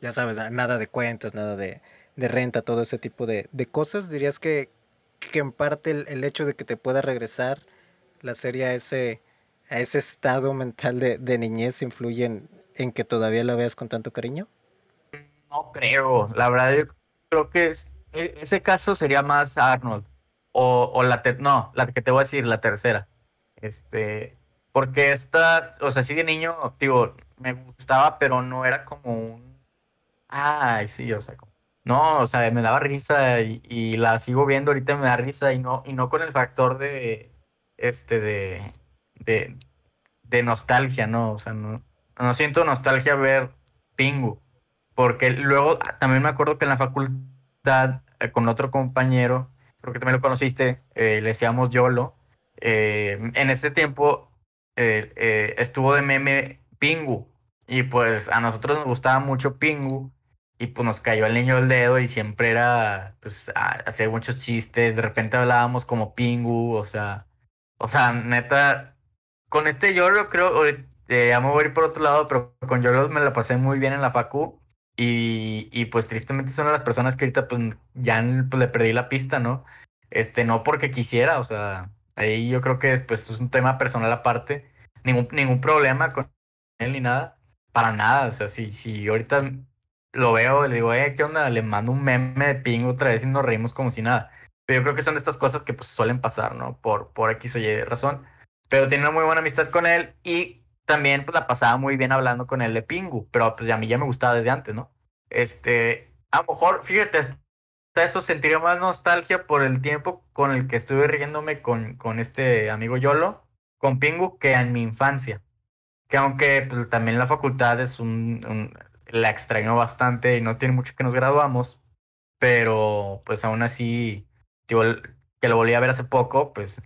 ya sabes, nada de cuentas, nada de, renta, todo ese tipo de, cosas, dirías que, en parte el, hecho de que te pueda regresar la serie a ese, a ese estado mental de, de niñez influye en, en que todavía la veas con tanto cariño? No creo, la verdad yo creo que e, ese caso sería más Arnold o, la no, la que te voy a decir, la tercera. Este, porque esta, o sea, sí de niño, digo, me gustaba, pero no era como un ay, sí, o sea, no, o sea, me daba risa y, y, la sigo viendo ahorita me da risa y no y no con el factor de este de de, de nostalgia, no, o sea, no no siento nostalgia ver Pingu, porque luego ah, también me acuerdo que en la facultad eh, con otro compañero, creo que también lo conociste, eh, le decíamos Yolo, eh, en ese tiempo estuvo de meme Pingu, y pues a nosotros nos gustaba mucho Pingu, y pues nos cayó el niño el dedo y siempre era pues hacer muchos chistes, de repente hablábamos como Pingu, o sea, o sea, neta, con este Yolo creo, eh, ya voy a ir por otro lado, pero con Yolos me la pasé muy bien en la facu. Y, pues tristemente son las personas que ahorita pues ya pues, le perdí la pista, ¿no? Este, no porque quisiera, o sea, ahí yo creo que después es un tema personal aparte. Ningún, ningún problema con él ni nada. Para nada, o sea, si, si ahorita lo veo, le digo, eh, ¿qué onda? Le mando un meme de ping otra vez y nos reímos como si nada. Pero yo creo que son de estas cosas que pues suelen pasar, ¿no? Por, por X o Y razón. Pero tiene una muy buena amistad con él y también pues la pasaba muy bien hablando con el de Pingu, pero pues ya a mí ya me gustaba desde antes, ¿no? Este, a lo mejor, fíjate, hasta eso sentiría más nostalgia por el tiempo con el que estuve riéndome con, con este amigo Yolo, con Pingu, que en mi infancia. Que aunque pues, también la facultad es un, la extraño bastante y no tiene mucho que nos graduamos, pero pues aún así, que lo volví a ver hace poco, pues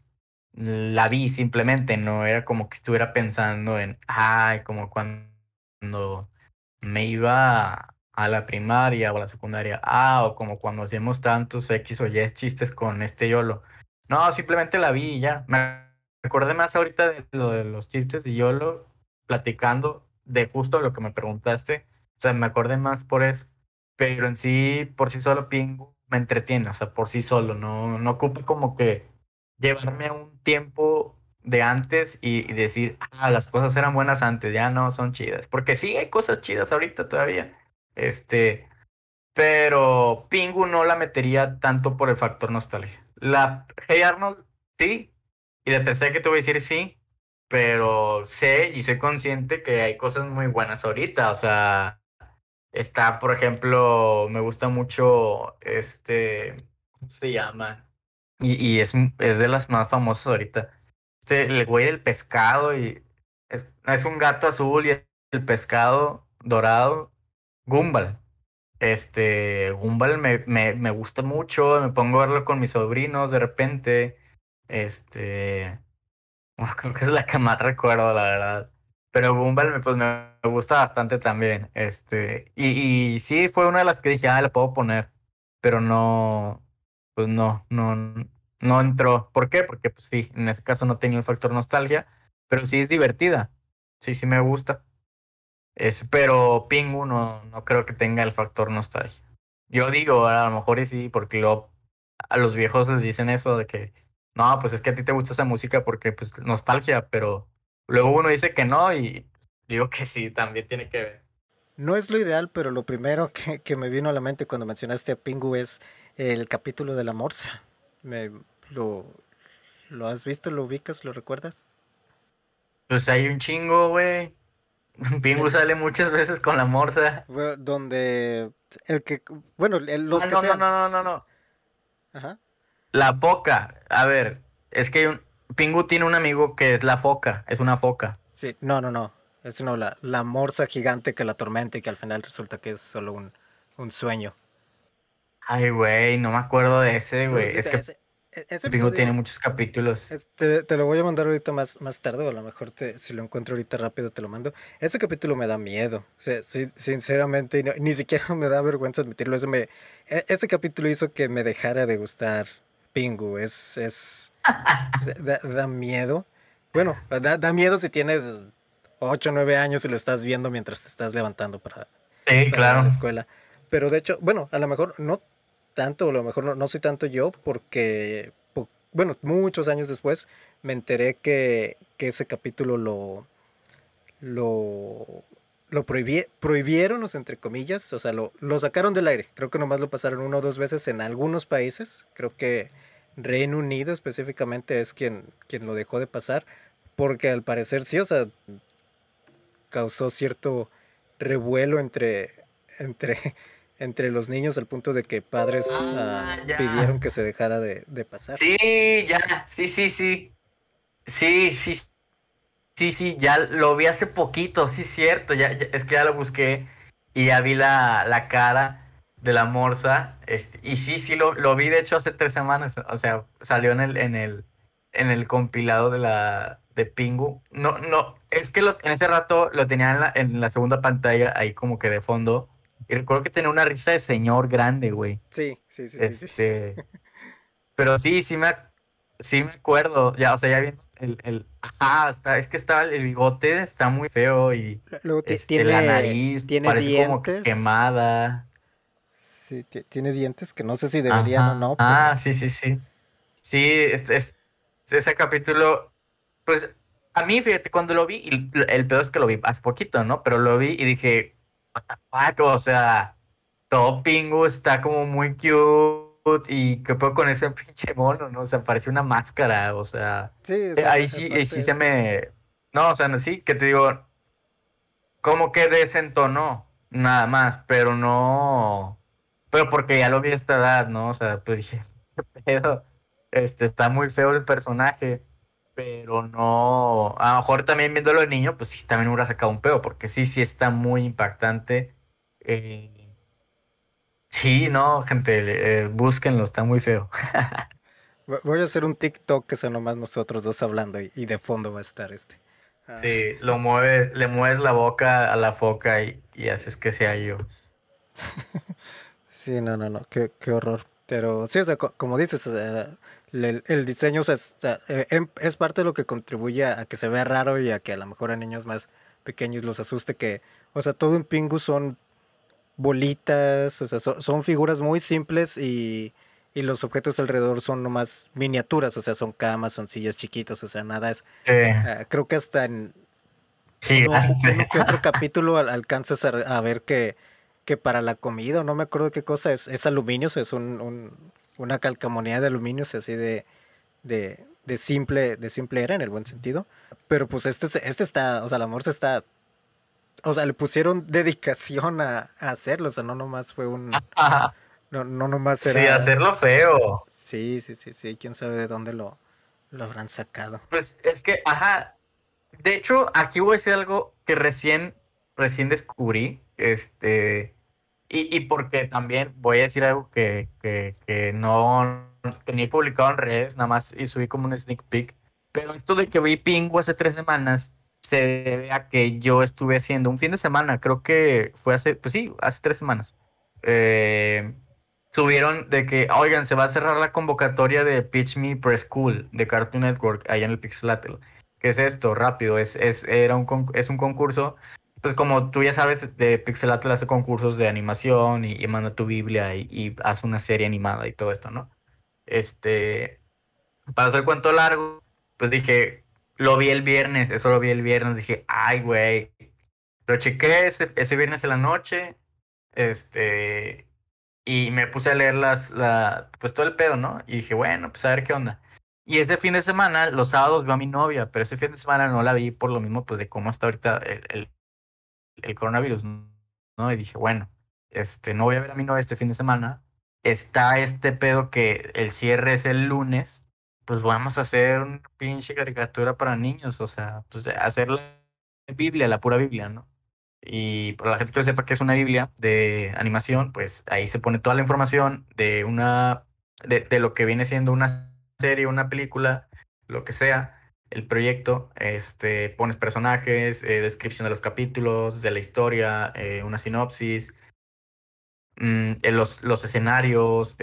la vi simplemente, no era como que estuviera pensando en, ay, como cuando me iba a la primaria o a la secundaria, ah, o como cuando hacíamos tantos X o Y chistes con este YOLO. No, simplemente la vi ya. Me acordé más ahorita de lo de los chistes y YOLO platicando de justo lo que me preguntaste. O sea, me acordé más por eso. Pero en sí, por sí solo pingo, me entretiene, o sea, por sí solo, no, no ocupa como que llevarme a un tiempo de antes y, decir, ah, las cosas eran buenas antes, ya no son chidas. Porque sí hay cosas chidas ahorita todavía. Este, pero Pingu no la metería tanto por el factor nostalgia. La Hey Arnold, sí. Y la tercera que te voy a decir, sí. Pero sé y soy consciente que hay cosas muy buenas ahorita. O sea, está, por ejemplo, me gusta mucho este, ¿cómo se llama? Y, y es, es, de las más famosas ahorita. Este, el güey del pescado y es, es, un gato azul y el pescado dorado. Gumball. Este, Gumball me, me, me gusta mucho, me pongo a verlo con mis sobrinos de repente. Este, [laughs] creo que es la que más recuerdo, la verdad. Pero Gumball pues, me, gusta bastante también. Este, y, y sí, fue una de las que dije, ah, le puedo poner. Pero no, pues no, no, no entró. ¿Por qué? Porque pues sí, en ese caso no tenía el factor nostalgia, pero sí es divertida. Sí, sí me gusta. Es, pero Pingu no, creo que tenga el factor nostalgia. Yo digo, a lo mejor sí, porque a los viejos les dicen eso de que, no, pues es que a ti te gusta esa música porque pues nostalgia, pero luego uno dice que no y digo que sí, también tiene que ver. No es lo ideal, pero lo primero que, que me vino a la mente cuando mencionaste a Pingu es el capítulo de la morsa. Me, lo, has visto? ¿Lo ubicas? ¿Lo recuerdas? Pues hay un chingo, güey. [laughs] Pingu sale muchas veces con la morsa. donde el que. Bueno, los ah, que no, no, no, no, no. Ajá. La foca. A ver, es que Pingu tiene un amigo que es la foca. Es una foca. Sí, no, no, no. Es no, la, morsa gigante que la tormenta y que al final resulta que es solo un sueño. Ay, güey, no me acuerdo de ese, güey. es que ese, e-, tiene muchos capítulos. te lo voy a mandar ahorita más, más tarde, o a lo mejor te, si lo encuentro ahorita rápido te lo mando. Ese capítulo me da miedo. O sea, sinceramente, ni siquiera [laughs] me da vergüenza admitirlo. Eso me, e-, ese capítulo hizo que me dejara de gustar Pingu. Es. es da, miedo. Bueno, da, miedo si tienes 8 o 9 años y lo estás viendo mientras te estás levantando para, sí, claro. la escuela. Pero de hecho, bueno, a lo mejor no tanto, a lo mejor no, soy tanto yo, porque, bueno, muchos años después me enteré que, ese capítulo lo, lo, lo prohibieron, o entre comillas, o sea, lo, sacaron del aire. Creo que nomás lo pasaron uno o dos veces en algunos países. Creo que Reino Unido específicamente es quien, quien lo dejó de pasar, porque al parecer sí, o sea, causó cierto revuelo entre, entre entre los niños al punto de que padres ah, ah, pidieron que se dejara de, pasar. Sí, ya, sí, sí, sí. Sí, sí. Sí, sí, ya lo vi hace poquito, sí, cierto. Ya, es que ya lo busqué y ya vi la, cara de la morsa. Este, y sí, sí, lo, lo, vi de hecho hace tres semanas. O sea, salió en el, en el, en el compilado de la de Pingu. No, no, es que en ese rato lo tenía en la, en la segunda pantalla ahí como que de fondo y recuerdo que tenía una risa de señor grande, güey. Sí, sí, sí. sí, este, Pero sí, sí me, sí me acuerdo. Ya, o sea, ya vi el, el es que está el bigote está muy feo y Luego este, tiene, la nariz tiene parece como quemada. Sí, tiene dientes que no sé si deberían o no. Ah, sí, sí, sí. Sí, este, ese capítulo, pues a mí, fíjate, cuando lo vi, el, el peor es que lo vi hace poquito, ¿no? Pero lo vi y dije, o sea, todo Pingu está como muy cute y qué puedo con ese pinche mono, ¿no? O sea, parece una máscara, o sea, eh, ahí sí, sí se me, no, o sea, sí, que te digo, como que desentonó, nada más, pero no, pero porque ya lo vi a esta edad, ¿no? O sea, pues [laughs] dije, pero este, está muy feo el personaje pero no. A lo mejor también viéndolo de niño, pues sí, también hubiera sacado un peo porque sí, sí está muy impactante. Eh, sí, no, gente, eh, búsquenlo, está muy feo. [laughs] Voy a hacer un TikTok que sea nomás nosotros dos hablando y, de fondo va a estar este. Ah. Sí, lo mueves, le mueves la boca a la foca y, haces que sea yo. [laughs] sí, no, no, no, qué, qué horror. Pero sí, o sea, como dices, el, diseño eh, em, es parte de lo que contribuye a, que se vea raro y a que a lo mejor a niños más pequeños los asuste que, o sea, todo en Pingu son bolitas, o sea, son figuras muy simples y, los objetos alrededor son nomás miniaturas, o sea, son camas, son sillas chiquitas, o sea, nada es... Ah, creo que hasta en... Ah, otro [laughs] capítulo alcanzas a, ver que para la comida, no me acuerdo qué cosa, es, es aluminio, es un, una calcamonía de aluminio, o así de, de, simple, de simple era en el buen sentido. Pero pues este, este está, o sea, la se está, o sea, le pusieron dedicación a, hacerlo, o sea, no nomás fue un... [laughs] No, no nomás era... Sí, hacerlo feo. Sí, sí, sí, sí, quién sabe de dónde lo, lo habrán sacado. Pues es que, ajá, de hecho, aquí voy a decir algo que recién, recién descubrí, este, y, y, porque también voy a decir algo que, que, que no tenía publicado en redes, nada más y subí como un sneak peek. Pero esto de que vi Pingu hace tres semanas se debe a que yo estuve haciendo un fin de semana, creo que fue hace, pues sí, hace tres semanas. Eh, subieron de que, oigan, se va a cerrar la convocatoria de Pitch Me Preschool de Cartoon Network allá en el Pixelatel. ¿Qué es esto? Rápido, es, es, era un, es un concurso como tú ya sabes, de Pixel hace concursos de animación y, manda tu Biblia y, hace una serie animada y todo esto, ¿no? Este, pasó el cuento largo, pues dije, lo vi el viernes, eso lo vi el viernes, dije, ay, güey, lo chequé ese, ese viernes en la noche, este, y me puse a leer las, la, pues todo el pedo, ¿no? Y dije, bueno, pues a ver qué onda. Y ese fin de semana, los sábados veo a mi novia, pero ese fin de semana no la vi por lo mismo, pues de cómo está ahorita el, el coronavirus, ¿no? Y dije, bueno, este, no voy a ver a mi novia este fin de semana. Está este pedo que el cierre es el lunes. Pues vamos a hacer una pinche caricatura para niños, o sea, pues hacer la Biblia, la pura Biblia, ¿no? Y para la gente que sepa que es una Biblia de animación, pues ahí se pone toda la información de una de, de, lo que viene siendo una serie, una película, lo que sea, el proyecto, este, pones personajes, eh, descripción de los capítulos, de la historia, eh, una sinopsis, mm, eh, los, los, escenarios,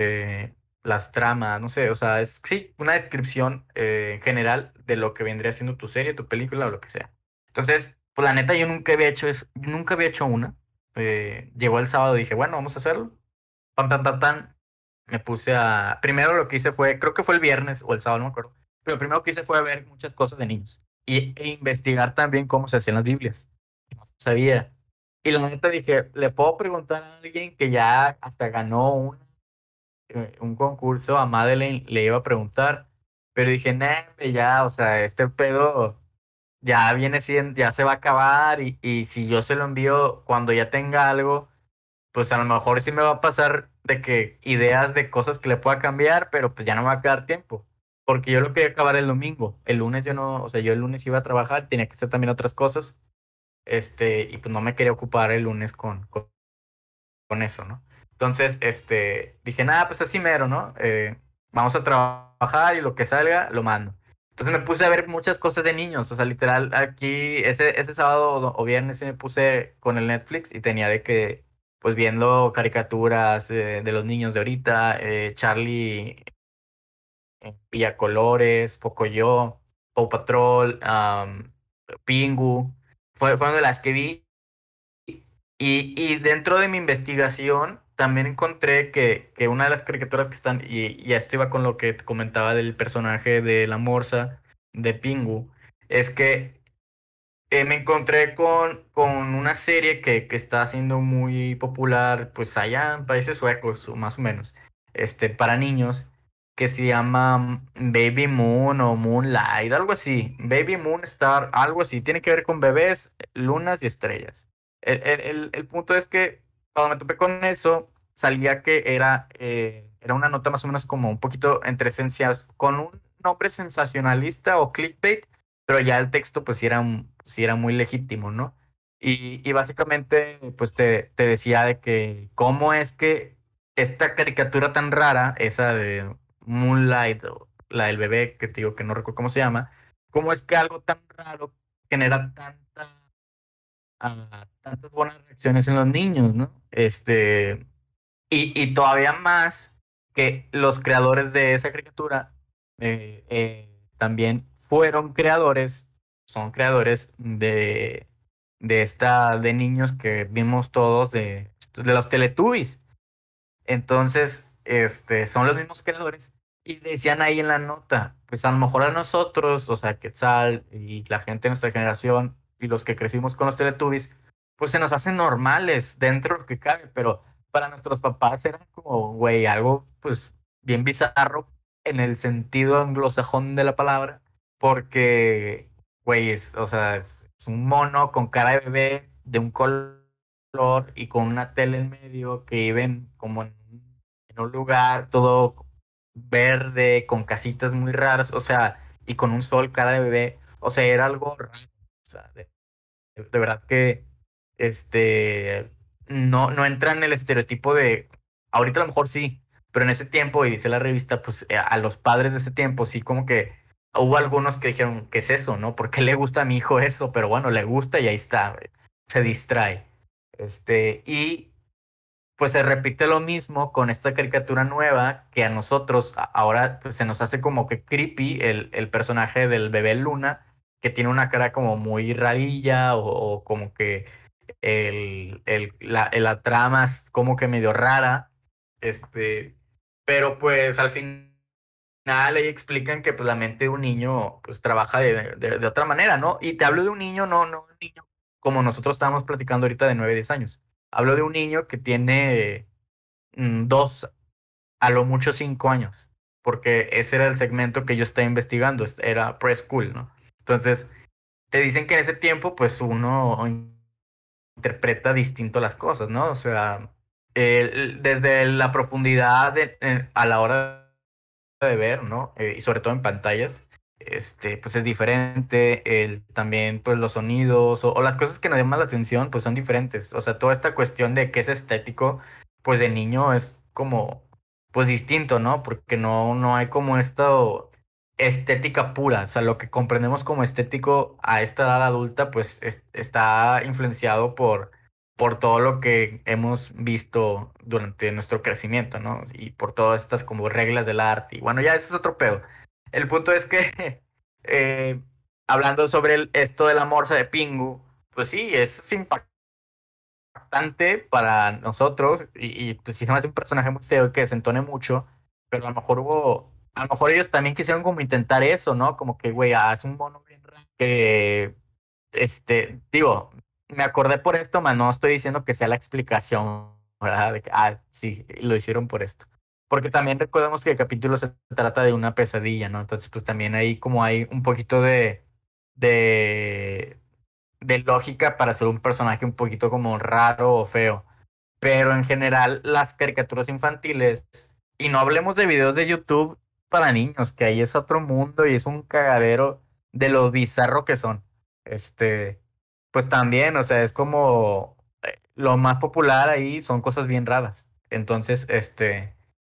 las tramas, no sé, o sea, es sí, una descripción general de lo que vendría siendo tu serie, tu película o lo que sea. Entonces, pues la neta, yo nunca había hecho eso, nunca había hecho una. llegó el sábado y dije, bueno, vamos a hacerlo. Pan tan tan tan Me puse a. Primero lo que hice fue, creo que fue el viernes o el sábado, no me acuerdo pero primero que hice fue ver muchas cosas de niños y, e investigar también cómo se hacían las Biblias. No sabía. Y la neta dije, le puedo preguntar a alguien que ya hasta ganó un, eh, un concurso, a Madeleine le iba a preguntar, pero dije, no, ya, o sea, este pedo ya viene siendo, ya se va a acabar y, y si yo se lo envío cuando ya tenga algo, pues a lo mejor sí me va a pasar de que ideas de cosas que le pueda cambiar, pero pues ya no me va a quedar tiempo porque yo lo quería acabar el domingo. El lunes yo no, o sea, yo el lunes iba a trabajar, tenía que hacer también otras cosas, este, y pues no me quería ocupar el lunes con, eso, ¿no? Entonces, este, dije, nada, pues así mero, ¿no? Eh, vamos a trabajar y lo que salga, lo mando. Entonces me puse a ver muchas cosas de niños, o sea, literal, aquí, ese, ese sábado o, viernes me puse con el Netflix y tenía de que, pues viendo caricaturas eh, de los niños de ahorita, eh, Charlie Villa eh, Colores, Pocoyo, ...Pow Patrol, Pingu. Fue, una de las que vi. Y, dentro de mi investigación también encontré que, una de las caricaturas que están, y, ya esto iba con lo que comentaba del personaje de la morsa de Pingu, es que eh, me encontré con, con una serie que, está siendo muy popular, pues allá en países suecos, más o menos, este, para niños, que se llama Baby Moon o Moonlight, algo así. Baby Moon Star, algo así. Tiene que ver con bebés, lunas y estrellas. El, punto es que cuando me topé con eso, salía que era, eh, era una nota más o menos como un poquito entre esencias, con un nombre sensacionalista o clickbait, pero ya el texto pues sí era, era muy legítimo, ¿no? Y, básicamente pues te, te decía de que cómo es que esta caricatura tan rara, esa de Moonlight, la del bebé, que digo que no recuerdo cómo se llama, cómo es que algo tan raro genera tanta, ah, tantas buenas reacciones en los niños, ¿no? Este, y, todavía más que los creadores de esa criatura eh, eh, también fueron creadores, son creadores de, de esta, de niños que vimos todos, de, de los Teletubbies. Entonces, este, son los mismos creadores. Y decían ahí en la nota, pues a lo mejor a nosotros, o sea, Quetzal y la gente de nuestra generación y los que crecimos con los Teletubbies, pues se nos hacen normales dentro de lo que cabe, pero para nuestros papás era como, güey, algo pues bien bizarro en el sentido anglosajón de la palabra, porque, güey, es, o sea, es, es un mono con cara de bebé de un color y con una tele en medio que viven como en en un lugar todo verde, con casitas muy raras, o sea, y con un sol cara de bebé, o sea, era algo de, verdad que, este, no, no entra en el estereotipo de, ahorita a lo mejor sí, pero en ese tiempo, y dice la revista, pues eh, a los padres de ese tiempo sí como que hubo algunos que dijeron, ¿qué es eso? ¿No? ¿Por qué le gusta a mi hijo eso? Pero bueno, le gusta y ahí está, se distrae. Este, y pues se repite lo mismo con esta caricatura nueva que a nosotros ahora pues, se nos hace como que creepy el, el, personaje del bebé Luna, que tiene una cara como muy rarilla o, como que el, el, la, la, trama es como que medio rara. Este, pero pues al final ahí explican que pues, la mente de un niño pues trabaja de, de, otra manera, ¿no? Y te hablo de un niño, no, no un niño como nosotros estábamos platicando ahorita de 9, 10 años Hablo de un niño que tiene mm, dos, a lo mucho cinco años, porque ese era el segmento que yo estaba investigando, era preschool, ¿no? Entonces, te dicen que en ese tiempo, pues uno interpreta distinto las cosas, ¿no? O sea, desde la profundidad a la hora de ver, ¿no? Eh, y sobre todo en pantallas, este, pues es diferente, el, también pues los sonidos o, las cosas que nos llaman la atención pues son diferentes, o sea, toda esta cuestión de qué es estético, pues de niño es como, pues distinto, ¿no? Porque no, no hay como esta estética pura, o sea, lo que comprendemos como estético a esta edad adulta pues está influenciado por, por todo lo que hemos visto durante nuestro crecimiento, ¿no? Y por todas estas como reglas del arte, y bueno, ya eso es otro pedo el punto es que, [laughs] eh, hablando sobre esto de la morsa de Pingu, pues sí, es impactante para nosotros y, pues sí, es un personaje muy feo que desentone mucho, pero a lo mejor hubo, a lo mejor ellos también quisieron como intentar eso, ¿no? Como que, güey, haz un mono bien raro que, este, digo, me acordé por esto, pero no estoy diciendo que sea la explicación, ¿verdad? ah, sí, lo hicieron por esto porque también recordemos que el capítulo se trata de una pesadilla, ¿no? Entonces, pues también ahí como hay un poquito de, de, de lógica para ser un personaje un poquito como raro o feo. Pero en general, las caricaturas infantiles, y no hablemos de videos de YouTube para niños, que ahí es otro mundo y es un cagadero de lo bizarro que son. Este, pues también, o sea, es como eh, lo más popular ahí son cosas bien raras. Entonces, este,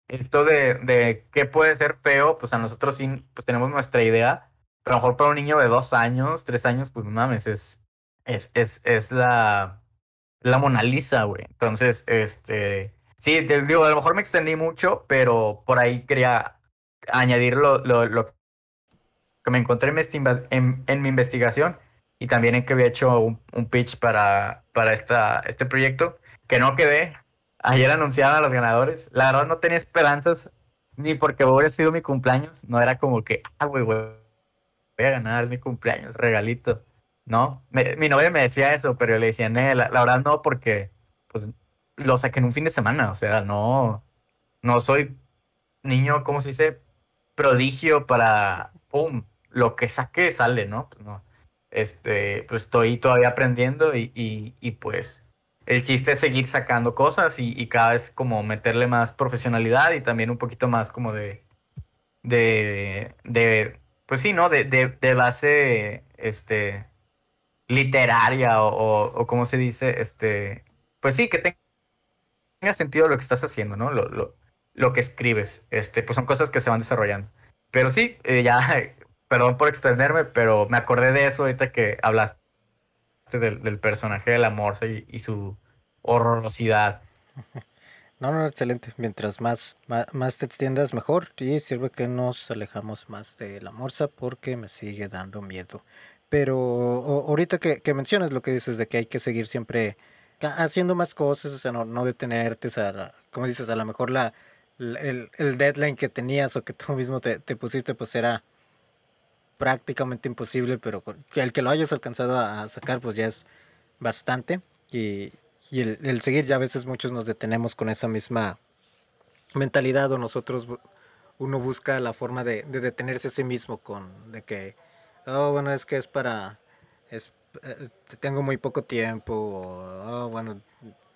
esto de, de qué puede ser feo, pues a nosotros sí pues tenemos nuestra idea, pero a lo mejor para un niño de dos años, tres años, pues no mames, es, es, es, es la, la Mona Lisa, güey. Entonces, este, sí, digo, a lo mejor me extendí mucho, pero por ahí quería añadir lo, lo, que me encontré en, en, en, mi investigación y también en que había hecho un, pitch para, para esta, este proyecto, que no quedé, Ayer anunciaban a los ganadores. La verdad no tenía esperanzas, ni porque hubiera sido mi cumpleaños. No era como que, ah, güey, güey, voy a ganar mi cumpleaños, regalito. No, mi novia me decía eso, pero yo le decía, la, la verdad no, porque pues, lo saqué en un fin de semana. O sea, no, no soy niño, ¿cómo se dice? Prodigio para, ¡pum! Lo que saque sale, ¿no? Pues no. Este, pues estoy todavía aprendiendo y, y pues el chiste es seguir sacando cosas y, cada vez como meterle más profesionalidad y también un poquito más como de, de, pues sí, ¿no? De, de, base, este, literaria o, como se dice, este, pues sí, que tenga sentido lo que estás haciendo, ¿no? Lo, lo, que escribes, este, pues son cosas que se van desarrollando. Pero sí, eh, ya, [laughs] perdón por extenderme, pero me acordé de eso ahorita que hablaste del, personaje de la morsa y, su horrorosidad. [laughs] No, no, excelente. Mientras más, más, te extiendas, mejor. Y sirve que nos alejamos más de la morsa porque me sigue dando miedo. Pero ahorita que, mencionas lo que dices de que hay que seguir siempre haciendo más cosas, o sea, no, detenerte, o sea, como dices, a lo mejor la, el, deadline que tenías o que tú mismo te pusiste, pues era prácticamente imposible, pero el que lo hayas alcanzado a sacar, pues ya es bastante. Y, el, seguir, ya a veces muchos nos detenemos con esa misma mentalidad o nosotros, uno busca la forma de, detenerse a sí mismo con, de que, oh, bueno, es que es para, eh, tengo muy poco tiempo, o, oh, bueno,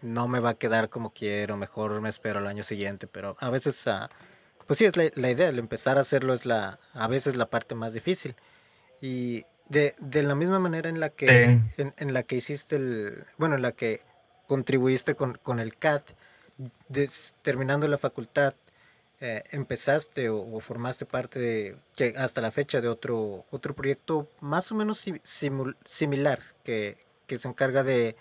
no me va a quedar como quiero, mejor me espero el año siguiente, pero a veces... a ah, pues sí, es la, idea, el empezar a hacerlo es la, a veces la parte más difícil. Y de, de la misma manera en la que, en, la que hiciste el, bueno, en la que contribuiste con, el CAT, terminando la facultad, eh, empezaste o, formaste parte de, hasta la fecha de otro, otro proyecto más o menos similar, que, se encarga de,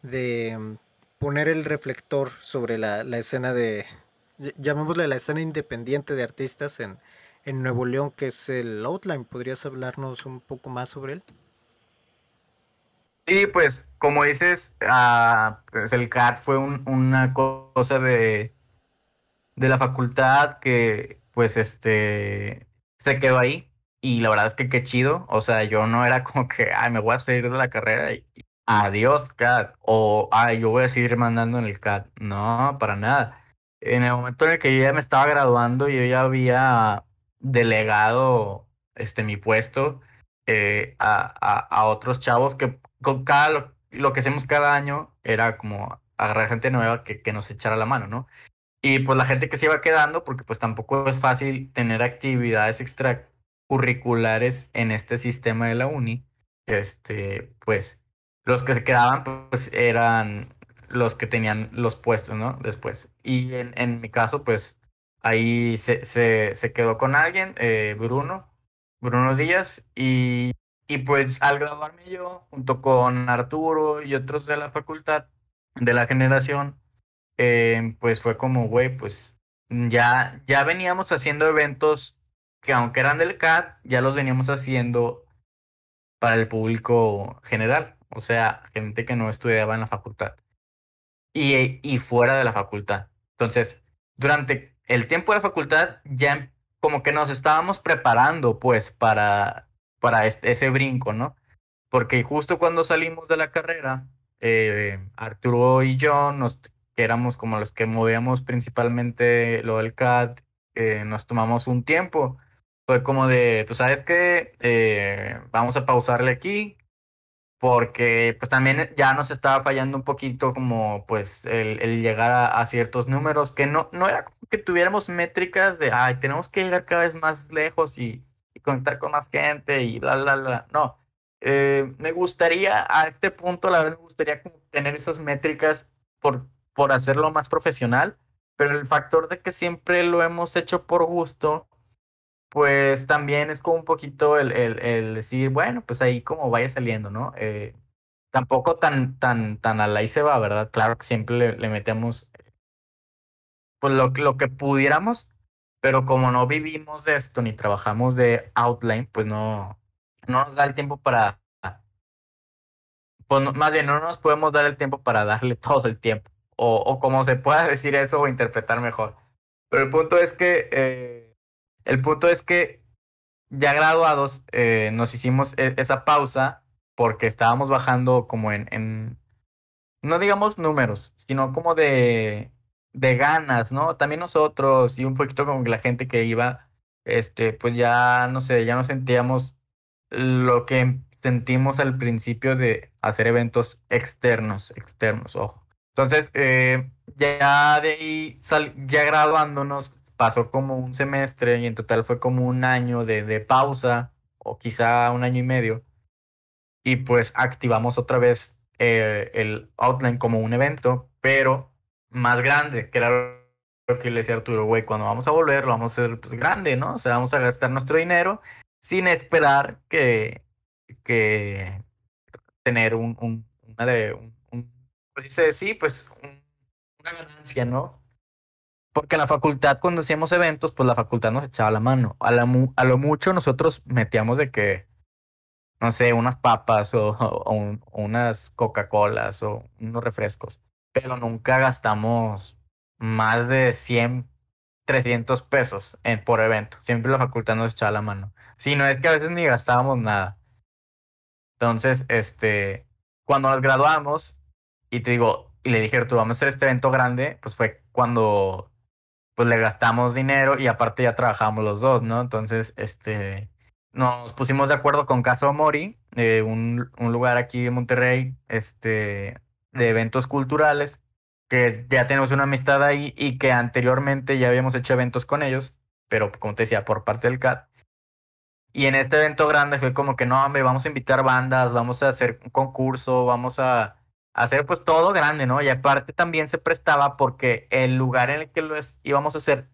de mm, poner el reflector sobre la escena de, llamémosle la escena independiente de artistas en, en Nuevo León, que es el Outline. ¿Podrías hablarnos un poco más sobre él? Sí, pues como dices, ah, pues, el CAT fue una cosa de, de la facultad que pues este se quedó ahí y la verdad es que qué chido, o sea, yo no era como que, ay, me voy a salir de la carrera y adiós CAT o ay, yo voy a seguir mandando en el CAT, no, para nada en el momento en el que yo ya me estaba graduando, yo ya había delegado este, mi puesto eh, a, otros chavos que con cada, lo, que hacemos cada año era como agarrar gente nueva que, nos echara la mano, ¿no? Y pues la gente que se iba quedando, porque pues tampoco es fácil tener actividades extracurriculares en este sistema de la uni, este, pues los que se quedaban pues eran los que tenían los puestos, ¿no? Después. Y en, mi caso, pues ahí se, quedó con alguien, eh, Bruno, Bruno Díaz, y, pues al graduarme yo, junto con Arturo y otros de la facultad, de la generación, eh, pues fue como, güey, pues ya, ya veníamos haciendo eventos que aunque eran del CAT, ya los veníamos haciendo para el público general, o sea, gente que no estudiaba en la facultad y, fuera de la facultad. Entonces, durante el tiempo de la facultad ya em, como que nos estábamos preparando pues para, para ese brinco, ¿no? Porque justo cuando salimos de la carrera, eh, Arturo y yo, nos, que éramos como los que movíamos principalmente lo del CAD, eh, nos tomamos un tiempo. Fue como de, tú pues, sabes que eh, vamos a pausarle aquí, porque pues también ya nos estaba fallando un poquito como pues el, llegar a, ciertos números, que no, no era como que tuviéramos métricas de, ay, tenemos que llegar cada vez más lejos y, conectar con más gente y bla, bla, bla. No, eh, me gustaría, a este punto, la verdad, me gustaría tener esas métricas por, por hacerlo más profesional, pero el factor de que siempre lo hemos hecho por gusto, pues también es como un poquito el, el, decir, bueno, pues ahí como vaya saliendo, ¿no? Eh, tampoco tan, tan, tan a la y se va, ¿verdad? Claro que siempre le, metemos eh, pues lo, lo, que pudiéramos, pero como no vivimos de esto ni trabajamos de outline, pues no, no nos da el tiempo para, pues más bien no nos podemos dar el tiempo para darle [laughs] todo el tiempo, o, o como se pueda decir eso o interpretar mejor. Pero el punto es que... Eh, el punto es que ya graduados eh, nos hicimos e-, esa pausa porque estábamos bajando como en, no digamos números, sino como de, de ganas, ¿no? También nosotros y un poquito con la gente que iba, este, pues ya, no sé, ya no sentíamos lo que sentimos al principio de hacer eventos externos, externos, ojo. Entonces, eh, ya de ahí, ya graduándonos, pasó como un semestre y en total fue como un año de, de pausa o quizá un año y medio. Y pues activamos otra vez eh, el Outline como un evento, pero más grande, que era lo que le decía Arturo, güey, cuando vamos a volver lo vamos a hacer pues, grande, ¿no? O sea, vamos a gastar nuestro dinero sin esperar que, que tener un, un, una de, un, pues sí, pues una ganancia, ¿no? Porque la facultad, cuando hacíamos eventos, pues la facultad nos echaba la mano. A, lo mucho nosotros metíamos de que, no sé, unas papas o, unas Coca-Colas o unos refrescos. Pero nunca gastamos más de 100, 300 pesos por evento. Siempre la facultad nos echaba la mano. Si no es que a veces ni gastábamos nada. Entonces, este, cuando nos graduamos, y te digo, y le dije, tú vamos a hacer este evento grande, pues fue cuando pues le gastamos dinero y aparte ya trabajamos los dos, ¿no? Entonces, este, nos pusimos de acuerdo con Caso Mori, eh, un, un, lugar aquí en Monterrey, este, de eventos culturales, que ya tenemos una amistad ahí y que anteriormente ya habíamos hecho eventos con ellos, pero como te decía, por parte del CAT. Y en este evento grande fue como que, no, hombre, vamos a invitar bandas, vamos a hacer un concurso, vamos a hacer pues todo grande, ¿no? Y aparte también se prestaba porque el lugar en el que lo íbamos a hacer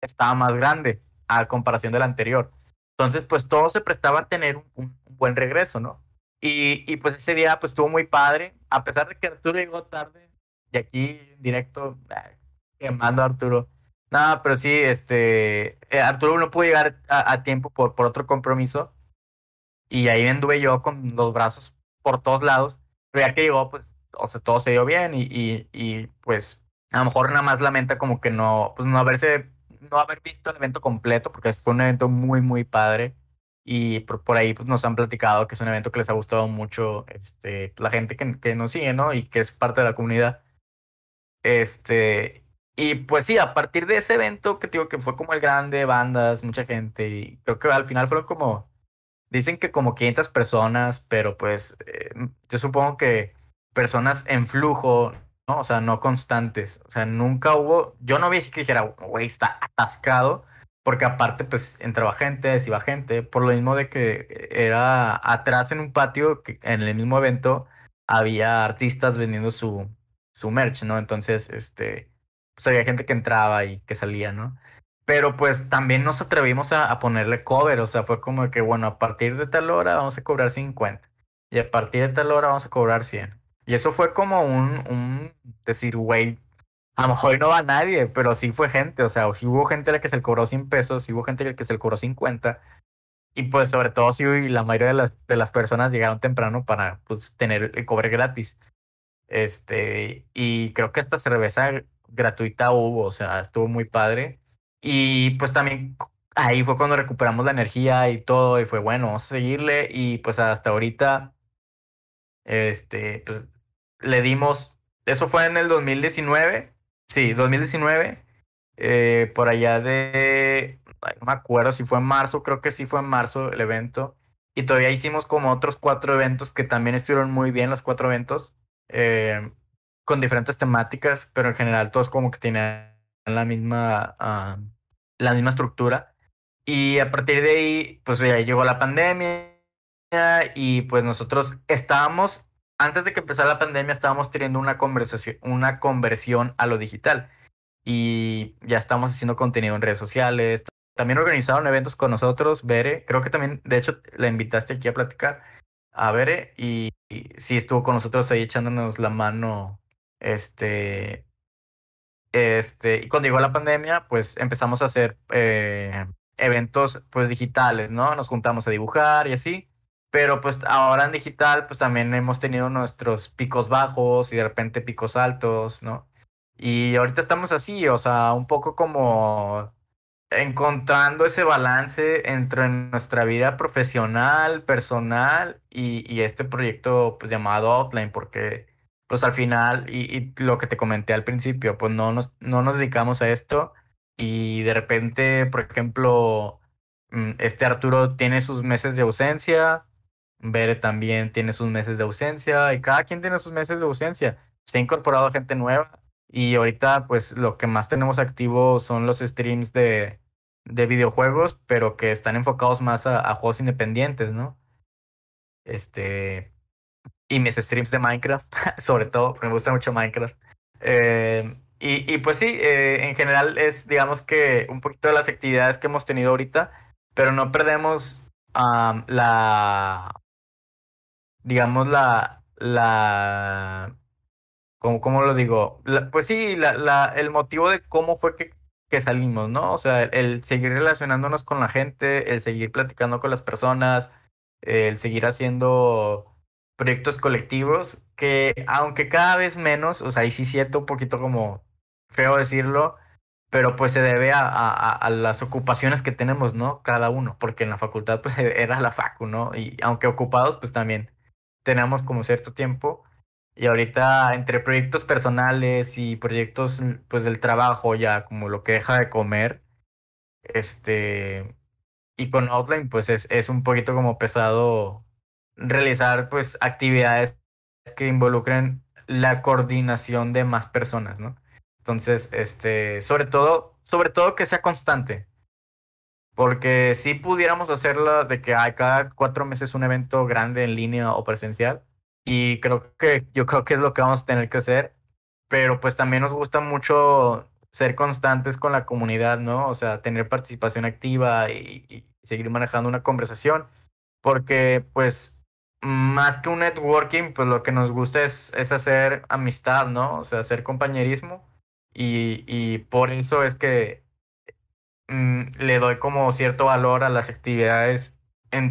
estaba más grande a comparación del anterior. Entonces, pues todo se prestaba a tener un, buen regreso, ¿no? Y, pues ese día pues estuvo muy padre, a pesar de que Arturo llegó tarde y aquí en directo ah, quemando a Arturo. nada pero sí, este, eh, Arturo no pudo llegar a, tiempo por, por otro compromiso y ahí anduve yo con los brazos por todos lados ya que llegó, pues, o sea, todo se dio bien y, y, y, pues a lo mejor nada más lamenta como que no, pues no haberse, no haber visto el evento completo, porque fue un evento muy, muy padre. Y por, por ahí pues, nos han platicado que es un evento que les ha gustado mucho este, la gente que, que nos sigue, ¿no? Y que es parte de la comunidad. Este, y pues sí, a partir de ese evento que digo que fue como el grande, bandas, mucha gente, y creo que al final fueron como Dicen que como 500 personas, pero pues eh, yo supongo que personas en flujo, ¿no? O sea, no constantes. O sea, nunca hubo, yo no vi así que dijera, güey, está atascado, porque aparte pues entraba gente, iba gente, por lo mismo de que era atrás en un patio, que en el mismo evento, había artistas vendiendo su, su merch, ¿no? Entonces, este, pues había gente que entraba y que salía, ¿no? pero pues también nos atrevimos a, ponerle cover, o sea, fue como que, bueno, a partir de tal hora vamos a cobrar 50 y a partir de tal hora vamos a cobrar 100. Y eso fue como un, un decir, güey, a lo mejor no va nadie, pero sí fue gente, o sea, sí hubo gente a la que se le cobró 100 pesos, sí hubo gente a la que se le cobró 50. Y pues sobre todo si sí, la mayoría de las, de las personas llegaron temprano para pues tener el cobre gratis. Este, y creo que esta cerveza gratuita hubo, o sea, estuvo muy padre. Y pues también ahí fue cuando recuperamos la energía y todo, y fue bueno, vamos a seguirle. Y pues hasta ahorita, este, pues le dimos, eso fue en el 2019, sí, 2019, eh, por allá de, no me acuerdo si fue en marzo, creo que sí fue en marzo el evento. Y todavía hicimos como otros cuatro eventos que también estuvieron muy bien, los cuatro eventos, eh, con diferentes temáticas, pero en general todos como que tenían la misma, ah, la misma estructura. Y a partir de ahí, pues llegó la pandemia y pues nosotros estábamos, antes de que empezara la pandemia, estábamos teniendo una, conversación, una conversión a lo digital. Y ya estamos haciendo contenido en redes sociales. También organizaron eventos con nosotros, Bere. Creo que también, de hecho, la invitaste aquí a platicar a Bere y, y sí estuvo con nosotros ahí echándonos la mano este este, y cuando llegó la pandemia, pues empezamos a hacer eh, eventos pues digitales, ¿no? Nos juntamos a dibujar y así. Pero pues ahora en digital, pues también hemos tenido nuestros picos bajos y de repente picos altos, ¿no? Y ahorita estamos así, o sea, un poco como encontrando ese balance entre nuestra vida profesional, personal y, y este proyecto pues llamado Outline, porque pues al final, y, lo que te comenté al principio, pues no nos, no nos dedicamos a esto y de repente, por ejemplo, mm, este Arturo tiene sus meses de ausencia, Bere también tiene sus meses de ausencia y cada quien tiene sus meses de ausencia. Se ha incorporado gente nueva y ahorita pues lo que más tenemos activo son los streams de, videojuegos, pero que están enfocados más a, a, juegos independientes, ¿no? Este, y mis streams de Minecraft, [laughs] sobre todo, porque me gusta mucho Minecraft. Eh, y, pues sí, eh, en general es, digamos que un poquito de las actividades que hemos tenido ahorita, pero no perdemos la, digamos, la, la, ¿cómo, lo digo? pues sí, la, la, el motivo de cómo fue que salimos, ¿no? O sea, el seguir relacionándonos con la gente, el seguir platicando con las personas, el seguir haciendo proyectos colectivos que, aunque cada vez menos, o sea, ahí sí siento un poquito como feo decirlo, pero pues se debe a, a, a, las ocupaciones que tenemos, ¿no? Cada uno, porque en la facultad pues [laughs] era la facu, ¿no? Y aunque ocupados, pues también tenemos como cierto tiempo. Y ahorita entre proyectos personales y proyectos pues del trabajo ya, como lo que deja de comer, este, y con Outline pues es, es un poquito como pesado realizar pues actividades que involucren la coordinación de más personas, ¿no? Entonces, este, sobre todo, sobre todo que sea constante. Porque si pudiéramos hacerlo de que hay cada cuatro meses un evento grande en línea o presencial, y creo que yo creo que es lo que vamos a tener que hacer, pero pues también nos gusta mucho ser constantes con la comunidad, ¿no? O sea, tener participación activa y seguir manejando una conversación, porque pues más que un networking, pues lo que nos gusta es, es hacer amistad, ¿no? O sea, hacer compañerismo. Y, por eso es que mm, le doy como cierto valor a las actividades en,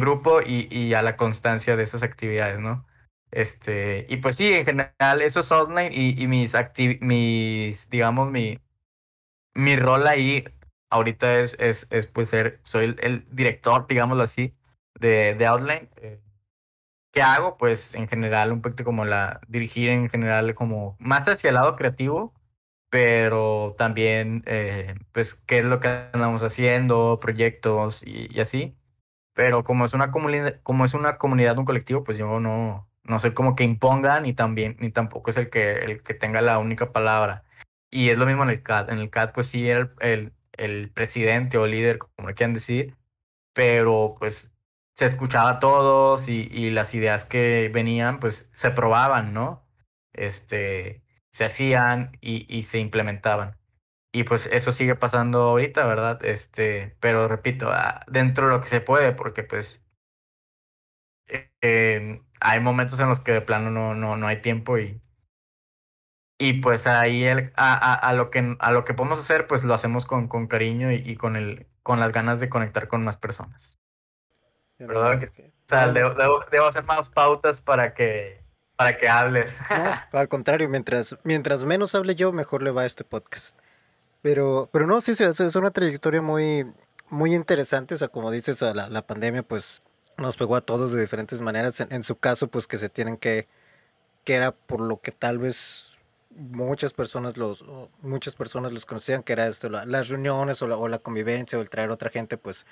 grupo y, a la constancia de esas actividades, ¿no? Este, y pues sí, en general, eso es online y, mis, mis, digamos, mi, mi rol ahí ahorita es, es, pues ser, soy el, director, digámoslo así, de, de Outline. Eh, ¿qué hago, pues en general, un poquito como la dirigir en general, como más hacia el lado creativo, pero también, eh, pues, qué es lo que andamos haciendo, proyectos y, así. Pero como es, una como es una comunidad, un colectivo, pues yo no, no soy como que imponga ni, también, ni tampoco es el que, el que tenga la única palabra. Y es lo mismo en el CAD. En el CAD, pues sí, el, el, el presidente o líder, como le quieran decir, pero pues se escuchaba a todos y, las ideas que venían, pues se probaban, ¿no? Este, se hacían y, y, se implementaban. Y pues eso sigue pasando ahorita, ¿verdad? Este, pero repito, ah, dentro de lo que se puede, porque pues em, hay momentos en los que de plano no, no, no hay tiempo y, y pues ahí el, a, a, lo que, a lo que podemos hacer, pues lo hacemos con, con cariño y, y con, el, con las ganas de conectar con más personas verdad que, o sea, debo, hacer más pautas para que, para que hables. [laughs] al contrario, mientras, mientras menos hable yo, mejor le va a este podcast. Pero, pero no, sí, sí es, una trayectoria muy, muy interesante. O sea, como dices, la, pandemia pues nos pegó a todos de diferentes maneras. En, su caso, pues que se tienen que, que era por lo que tal vez muchas personas los, muchas personas los conocían, que era esto, las reuniones o la, o la convivencia o el traer a otra gente, pues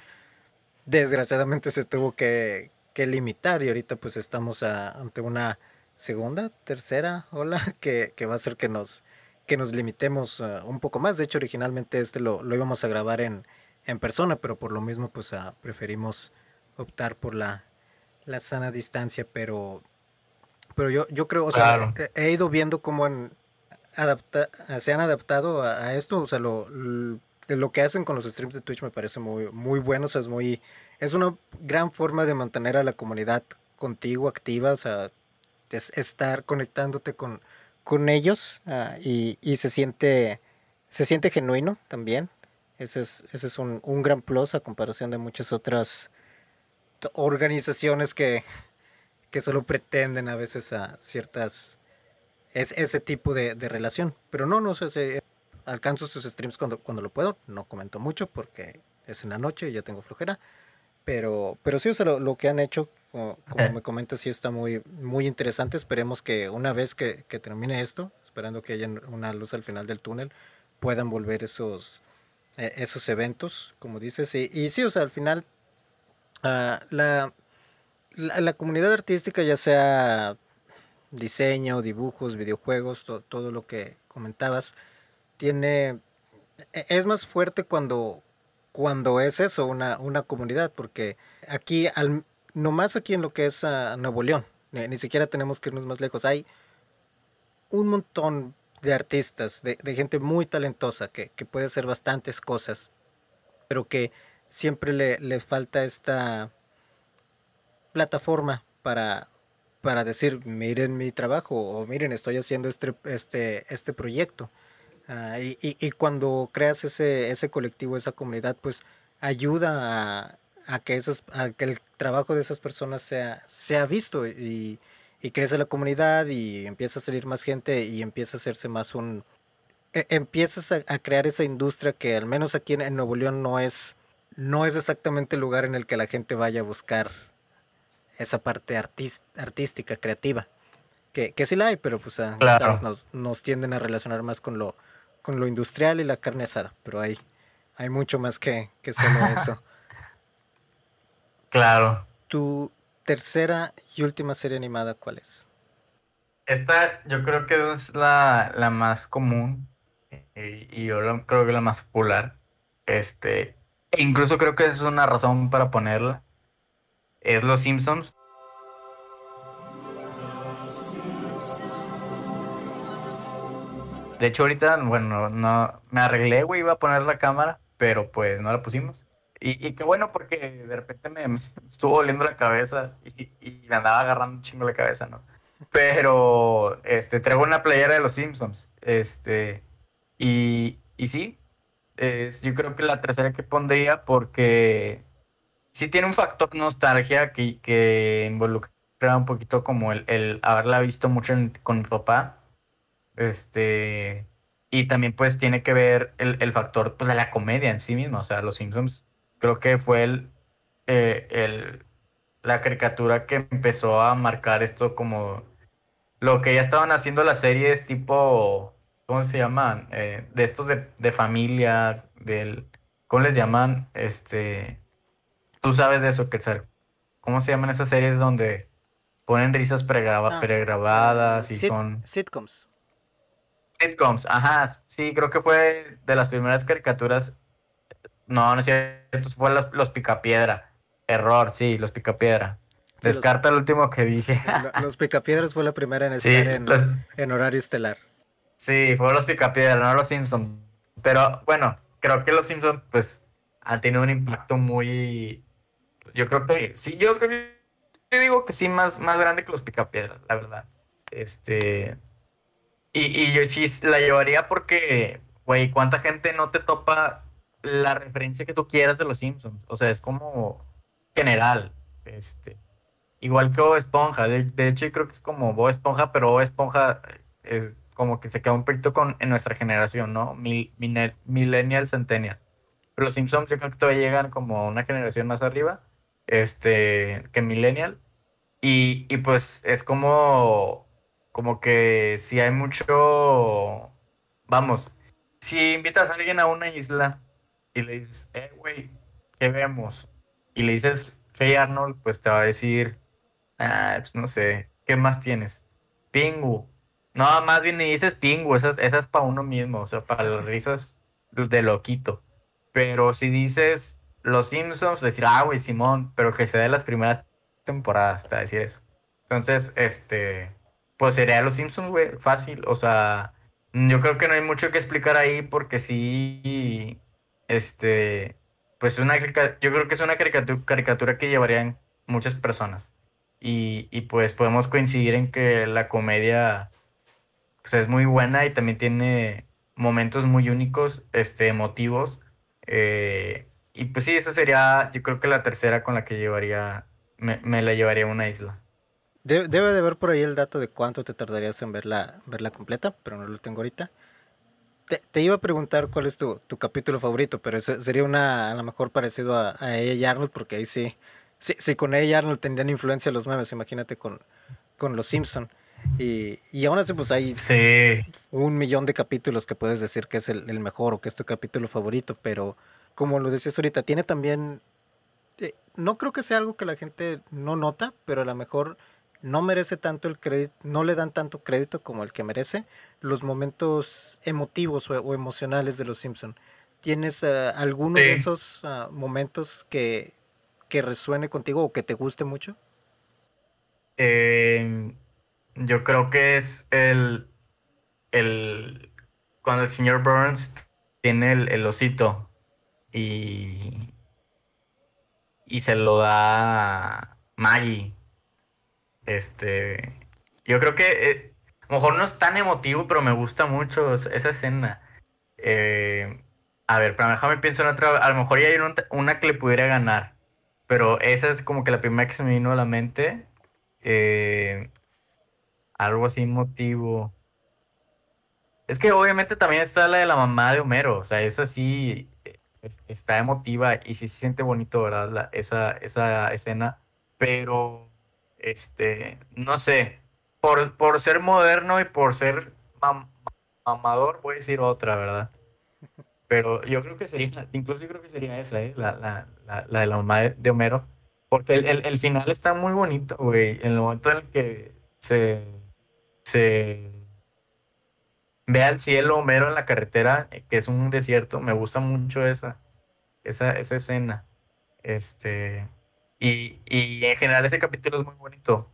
desgraciadamente se tuvo que, limitar y ahorita pues estamos ante una segunda, tercera ola [laughs] que, va a hacer que nos, que nos limitemos eh, un poco más. De hecho, originalmente este lo, íbamos a grabar en, en, persona, pero por lo mismo pues ah, preferimos optar por la, sana distancia, pero, pero yo, yo creo, o sea, he, ido viendo cómo han se han adaptado a, esto, o sea, lo lo que hacen con los streams de Twitch me parece muy, muy bueno. O sea, es, muy, es una gran forma de mantener a la comunidad contigo activa. O sea, estar conectándote con, con ellos ah, y, se, siente, se siente genuino también. Ese es, es un, gran plus a comparación de muchas otras organizaciones que, que solo pretenden a veces a ciertas es ese tipo de, relación. Pero no, no sé, si alcanzo sus streams cuando, cuando lo puedo. No comento mucho porque es en la noche y ya tengo flojera. Pero, pero sí, o sea, lo, que han hecho, como, me comentas, sí está muy, muy interesante. Esperemos que una vez que, termine esto, esperando que haya una luz al final del túnel, puedan volver esos, eh, esos eventos, como dices. Y, sí, o sea, al final, ah, la, la, comunidad artística, ya sea diseño, dibujos, videojuegos, todo lo que comentabas, tiene, e-, es más fuerte cuando, cuando es eso, una, comunidad, porque aquí, al, nomás aquí en lo que es ah, Nuevo León, ni, siquiera tenemos que irnos más lejos, hay un montón de artistas, de, gente muy talentosa que, puede hacer bastantes cosas, pero que siempre le, falta esta plataforma para, para decir, miren mi trabajo o miren, estoy haciendo este, este, este proyecto. Ah, y, y, cuando creas ese, ese colectivo, esa comunidad, pues ayuda a, que, que el trabajo de esas personas sea, sea visto y, y crece la comunidad y empieza a salir más gente y empieza a hacerse más un... E, empiezas a, crear esa industria que al menos aquí en, Nuevo León no es, no es exactamente el lugar en el que la gente vaya a buscar esa parte artística, creativa. Que, que sí la hay, pero pues nos tienden a relacionar más con lo, con lo industrial y la carne asada, pero hay, hay mucho más que, solo [laughs] eso. Claro. ¿Tu tercera y última serie animada cuál es? Esta yo creo que es la, más común eh, y, yo creo que la más popular. Este, e incluso creo que es una razón para ponerla. Es Los Simpsons. De hecho, ahorita, bueno, no me arreglé, güey, iba a poner la cámara, pero pues no la pusimos. Y, qué bueno, porque de repente me, estuvo doliendo la cabeza y, me andaba agarrando un chingo la cabeza, ¿no? Pero este, traigo una playera de los Simpsons. Este, y, y sí, es, yo creo que la tercera que pondría, porque sí tiene un factor nostalgia que, que involucra un poquito como el, haberla visto mucho con mi papá este, y también pues tiene que ver el, factor pues, de la comedia en sí mismo. O sea, Los Simpsons creo que fue eh, el, la caricatura que empezó a marcar esto como lo que ya estaban haciendo las series tipo, ¿cómo se llaman? Eh, de estos de, familia, del, ¿cómo les llaman? Este, tú sabes de eso, ¿Cómo se llaman esas series donde ponen risas ah. pregrabadas y son... Sitcoms. Sitcoms, ajá, sí, creo que fue de las primeras caricaturas. No, no es cierto, fue Los, los Picapiedra. Error, sí, Los Picapiedra. Descarta el último que dije. [laughs] los Picapiedras fue la primera en pues en, horario estelar. Sí, fue Los Picapiedra, no Los Simpsons. Pero bueno, creo que Los Simpsons, pues, han tenido un impacto muy. Yo creo que sí, yo creo que. digo que sí, más, más grande que Los Picapiedras, la verdad. Este. Y, yo sí la llevaría porque, güey, ¿cuánta gente no te topa la referencia que tú quieras de los Simpsons? O sea, es como general. Este, igual que Bob Esponja. De, hecho, yo creo que es como Bob Esponja, pero Bob Esponja es como que se queda un poquito con, en nuestra generación, ¿no? Mil, millennial, Centennial. Pero los Simpsons yo creo que todavía llegan como una generación más arriba este, que Millennial. Y, y pues es como como que si hay mucho, vamos, si invitas a alguien a una isla y le dices, eh, güey, ¿qué vemos? Y le dices, hey Arnold, pues te va a decir, ah, pues no sé, ¿qué más tienes? Pingu. No, más bien y dices pingu, esas, esas para uno mismo, o sea, para las risas de loquito. Pero si dices los Simpsons, pues decir, ah, güey, Simón, pero que se de las primeras temporadas, te va a decir eso. Entonces, este, pues sería los Simpsons, güey, fácil. O sea, yo creo que no hay mucho que explicar ahí porque sí, este, pues una, yo creo que es una caricatura, que llevarían muchas personas. Y, pues podemos coincidir en que la comedia pues es muy buena y también tiene momentos muy únicos, este, emotivos. Eh, y pues sí, esa sería, yo creo que la tercera con la que llevaría, me, me la llevaría a una isla debe de ver por ahí el dato de cuánto te tardarías en verla, verla completa, pero no lo tengo ahorita. Te, iba a preguntar cuál es tu, capítulo favorito, pero eso sería una, a lo mejor parecido a, a ella y Arnold, porque ahí sí, sí, con ella y Arnold tendrían influencia los memes, imagínate con, con los Simpson. Y, y aún así, pues hay un millón de capítulos que puedes decir que es el, el mejor o que es tu capítulo favorito, pero como lo decías ahorita, tiene también eh, no creo que sea algo que la gente no nota, pero a lo mejor no merece tanto el crédito, no le dan tanto crédito como el que merece los momentos emotivos o, emocionales de los Simpson. ¿Tienes eh, alguno de esos ah, momentos que, que, resuene contigo o que te guste mucho? Eh, yo creo que es el, cuando el señor Burns tiene el, osito y, y se lo da a Maggie este, yo creo que eh, a lo mejor no es tan emotivo, pero me gusta mucho esa escena. Eh, a ver, pero me pienso en otra. A lo mejor ya hay una, que le pudiera ganar. Pero esa es como que la primera que se me vino a la mente. Eh, algo así emotivo. Es que obviamente también está la de la mamá de Homero. O sea, esa sí está emotiva y sí se siente bonito, ¿verdad? esa escena. Pero este, no sé, por, por ser moderno y por ser amador mamador, voy a decir otra, ¿verdad? [laughs] Pero yo creo que sería, incluso creo que sería esa, ¿eh? la, de la mamá de Homero. Porque el, final está muy bonito, güey. En el momento en el que se, ve al cielo Homero en la carretera, eh, que es un desierto, me gusta mucho esa, esa, esa escena. Este, y, en general ese capítulo es muy bonito.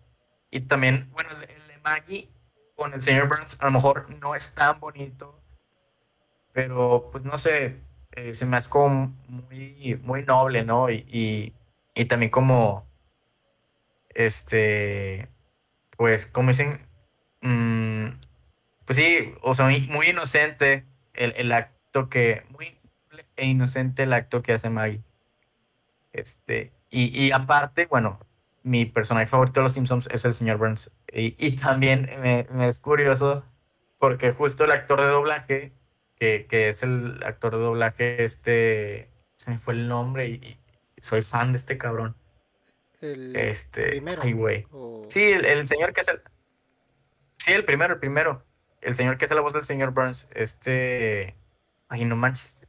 Y también, bueno, el, de Maggie con el señor Burns a lo mejor no es tan bonito, pero pues no sé, eh, se me hace como muy, muy noble, ¿no? Y, también como, este, pues como dicen, mm, pues sí, o sea, muy inocente el, el acto que, muy e inocente el acto que hace Maggie. Este, y, y aparte, bueno, mi personaje favorito de los Simpsons es el señor Burns. Y, también me, es curioso porque justo el actor de doblaje, que, que, es el actor de doblaje, este, se me fue el nombre y, soy fan de este cabrón. El este, primero. Sí, el, señor que es el... Sí, el primero, el primero. El señor que hace la voz del señor Burns, este... Ay, no manches.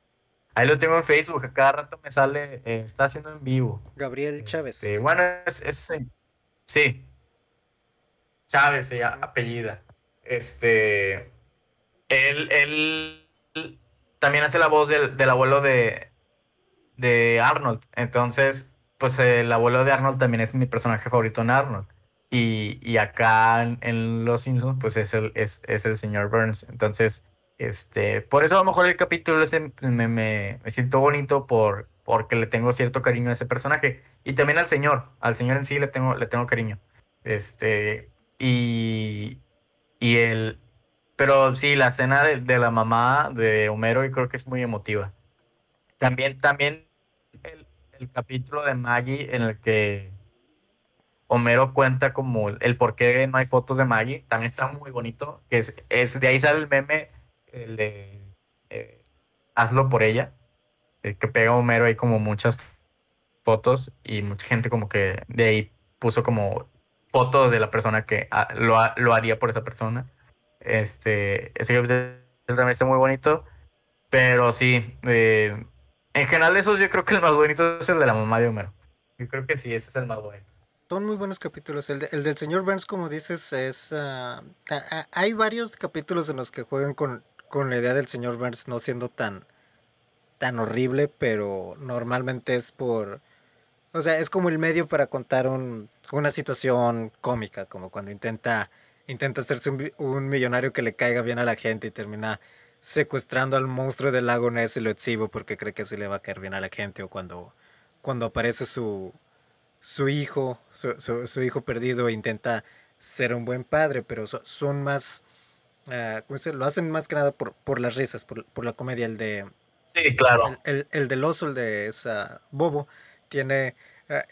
Ahí lo tengo en Facebook, a cada rato me sale, eh, está haciendo en vivo. Gabriel este, Chávez. bueno, es, es, eh, sí. Chávez, ella, apellida. Este, él, él también hace la voz del, abuelo de, de Arnold. Entonces, pues el abuelo de Arnold también es mi personaje favorito en Arnold. Y, acá en, Los Simpsons, pues es el, es el señor Burns. Entonces, este, por eso a lo mejor el capítulo me, siento bonito por, porque le tengo cierto cariño a ese personaje. Y también al señor, al señor en sí le tengo, le tengo cariño. Este, y, y el... Pero sí, la escena de, la mamá de Homero y creo que es muy emotiva. También, también el, capítulo de Maggie en el que Homero cuenta como el por qué no hay fotos de Maggie, también está muy bonito, que es, de ahí sale el meme eh, hazlo por ella, eh, que pega a Homero hay como muchas fotos y mucha gente como que de ahí puso como fotos de la persona que ah, lo, haría por esa persona. Este, ese también está muy bonito, pero sí, eh, en general de esos yo creo que el más bonito es el de la mamá de Homero. Yo creo que sí, ese es el más bonito. Son muy buenos capítulos. El, el del señor Burns, como dices, es... Ah, ah, hay varios capítulos en los que juegan con, con la idea del señor Burns no siendo tan, tan horrible, pero normalmente es por... O sea, es como el medio para contar un, una situación cómica, como cuando intenta, intenta hacerse un, millonario que le caiga bien a la gente y termina secuestrando al monstruo del lago Ness y lo exhibo porque cree que así le va a caer bien a la gente, o cuando, cuando aparece su, su hijo, su, su, hijo perdido e intenta ser un buen padre, pero son más eh, lo hacen más que nada por, por las risas, por, la comedia. El de. El, el, del oso, el de esa Bobo, tiene.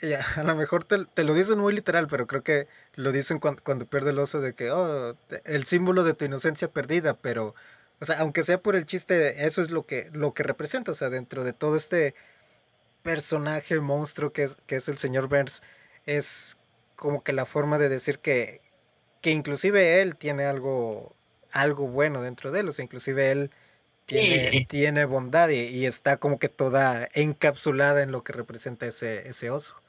Eh, a lo mejor te, lo dicen muy literal, pero creo que lo dicen cuando, pierde el oso de que, oh, el símbolo de tu inocencia perdida, pero, o sea, aunque sea por el chiste, eso es lo que, lo que representa, o sea, dentro de todo este personaje monstruo que es, que es el señor Burns, es como que la forma de decir que, que inclusive él tiene algo algo bueno dentro de él, o sea, inclusive él tiene, tiene bondad y, está como que toda encapsulada en lo que representa ese, ese oso.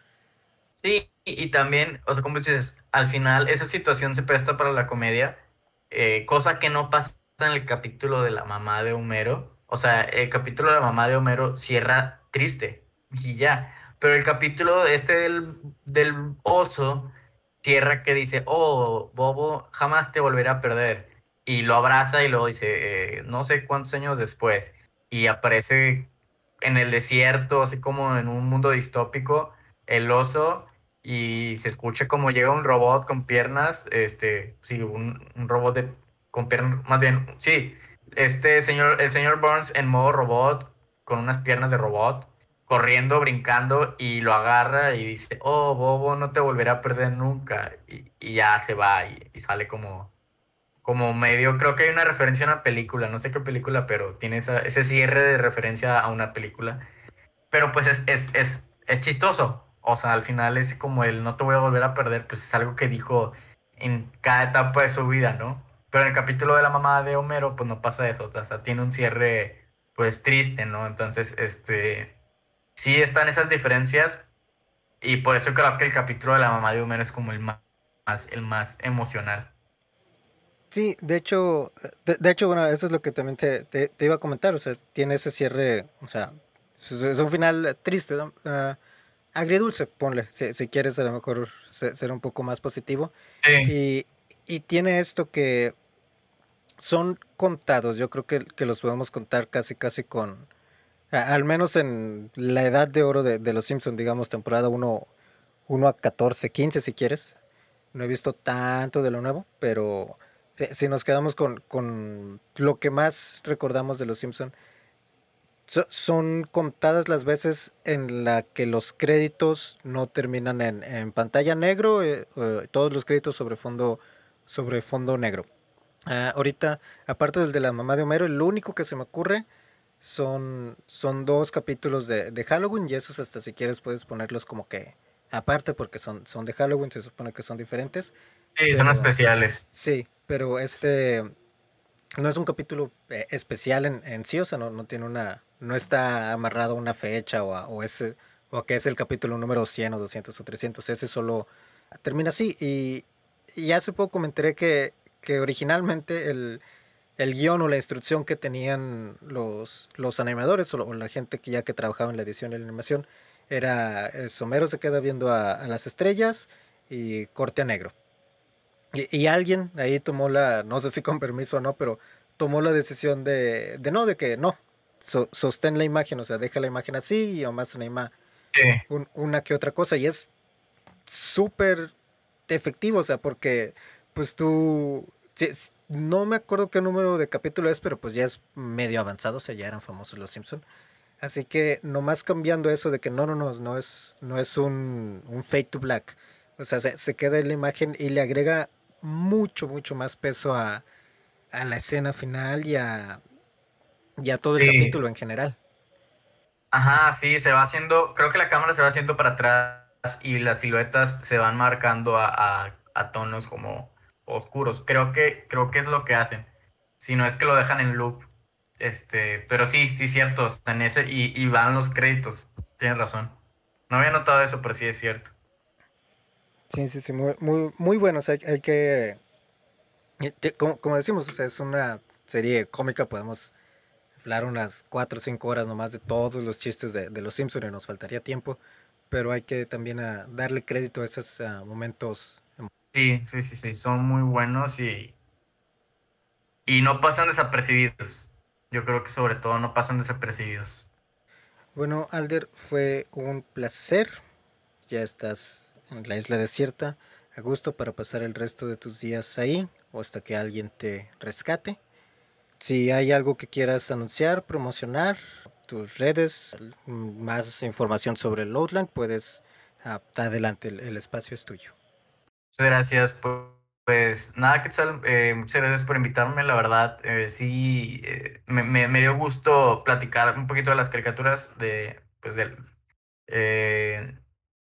Sí, y, también, o sea, como dices, al final esa situación se presta para la comedia, eh, cosa que no pasa en el capítulo de la mamá de Homero. O sea, el capítulo de la mamá de Homero cierra triste y ya. Pero el capítulo este del, del oso cierra que dice, oh, Bobo, jamás te volverá a perder y lo abraza y luego dice, eh, no sé cuántos años después, y aparece en el desierto, así como en un mundo distópico, el oso y se escucha como llega un robot con piernas, este, sí, un, robot con piernas, más bien, sí, este señor, el señor Burns en modo robot, con unas piernas de robot, corriendo, brincando y lo agarra y dice, oh, Bobo, no te volverá a perder nunca. Y, ya se va y sale como como medio, creo que hay una referencia a una película, no sé qué película, pero tiene ese cierre de referencia a una película. Pero pues es, es, es, es chistoso. O sea, al final es como el no te voy a volver a perder, pues es algo que dijo en cada etapa de su vida, ¿no? Pero en el capítulo de la mamá de Homero, pues no pasa eso. O sea, tiene un cierre, pues triste, ¿no? Entonces, este. Sí están esas diferencias. Y por eso creo que el capítulo de la mamá de Homero es como el más, el más emocional. Sí, de hecho, de, hecho, bueno, eso es lo que también te, iba a comentar, o sea, tiene ese cierre, o sea, es, un final triste, ah, agridulce, ponle, si, quieres a lo mejor ser, un poco más positivo. Y, y, tiene esto que son contados, yo creo que, que los podemos contar casi, casi con, al menos en la edad de oro de, Los Simpsons, digamos, temporada 1, 1 a 14, 15 si quieres. No he visto tanto de lo nuevo, pero eh, si nos quedamos con, con lo que más recordamos de Los Simpson, son contadas las veces en la que los créditos no terminan en, pantalla negro, eh, eh, todos los créditos sobre fondo, sobre fondo negro. Ah, ahorita, aparte del de la mamá de Homero, el único que se me ocurre son, son dos capítulos de, de Halloween y esos hasta si quieres puedes ponerlos como que aparte porque son, son de Halloween, se supone que son diferentes. Sí, son especiales. Sí, pero este no es un capítulo eh, especial en, en sí, o sea, no, no, tiene una, no está amarrado a una fecha o a, o ese, o que es el capítulo número 100 o 200 o 300, ese solo termina así. Y, ya hace poco me enteré que, que originalmente el, guión o la instrucción que tenían los, los animadores o, la gente que ya que trabajaba en la edición y la animación era, eh, Somero se queda viendo a, a las estrellas y corte a negro. Y, alguien ahí tomó la, no sé si con permiso o no, pero tomó la decisión de, de no, de que no, sostén la imagen, o sea, deja la imagen así y nomás anima una que otra cosa. Y es súper efectivo, o sea, porque pues tú, no me acuerdo qué número de capítulo es, pero pues ya es medio avanzado, o sea, ya eran famosos los Simpson. Así que nomás cambiando eso de que no, no, no, no es, no es un, un fade to black. O sea, se, se queda en la imagen y le agrega mucho, mucho más peso a, la escena final y a, todo el capítulo en general. Ajá, sí, se va haciendo, creo que la cámara se va haciendo para atrás y las siluetas se van marcando a, tonos como oscuros. Creo que, creo que es lo que hacen. Si no es que lo dejan en loop. Este, pero sí, sí, cierto. Están ese, y, y van los créditos. Tienes razón. No había notado eso, pero sí es cierto. Sí, sí, sí, muy, muy, muy buenos. Hay, que, como, decimos, es una serie cómica, podemos hablar unas 4 o 5 horas nomás de todos los chistes de, los Simpsons y nos faltaría tiempo, pero hay que también ah, darle crédito a esos ah, momentos. Sí, sí, sí, sí, son muy buenos y, y no pasan desapercibidos. Yo creo que sobre todo no pasan desapercibidos. Bueno, Alder, fue un placer. Ya estás en la isla desierta, a gusto para pasar el resto de tus días ahí o hasta que alguien te rescate. Si hay algo que quieras anunciar, promocionar, tus redes, más información sobre el Outland, puedes ah, adelante, el, espacio es tuyo. Muchas gracias. Pues, nada, que eh, muchas gracias por invitarme, la verdad. Eh, sí, eh, me, me, dio gusto platicar un poquito de las caricaturas de, pues, del,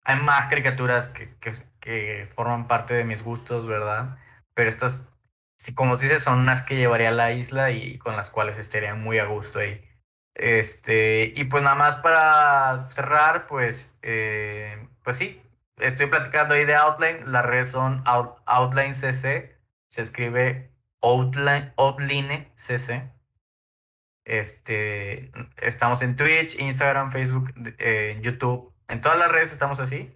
hay más caricaturas que, que, forman parte de mis gustos, ¿verdad? Pero estas, como dices, son unas que llevaría a la isla y con las cuales estaría muy a gusto ahí. Este, y pues nada más para cerrar, pues, eh, pues sí, estoy platicando ahí de Outline. Las redes son Outline CC. Se escribe Outline, CC. Este, estamos en Twitch, Instagram, Facebook, eh, YouTube en todas las redes estamos así.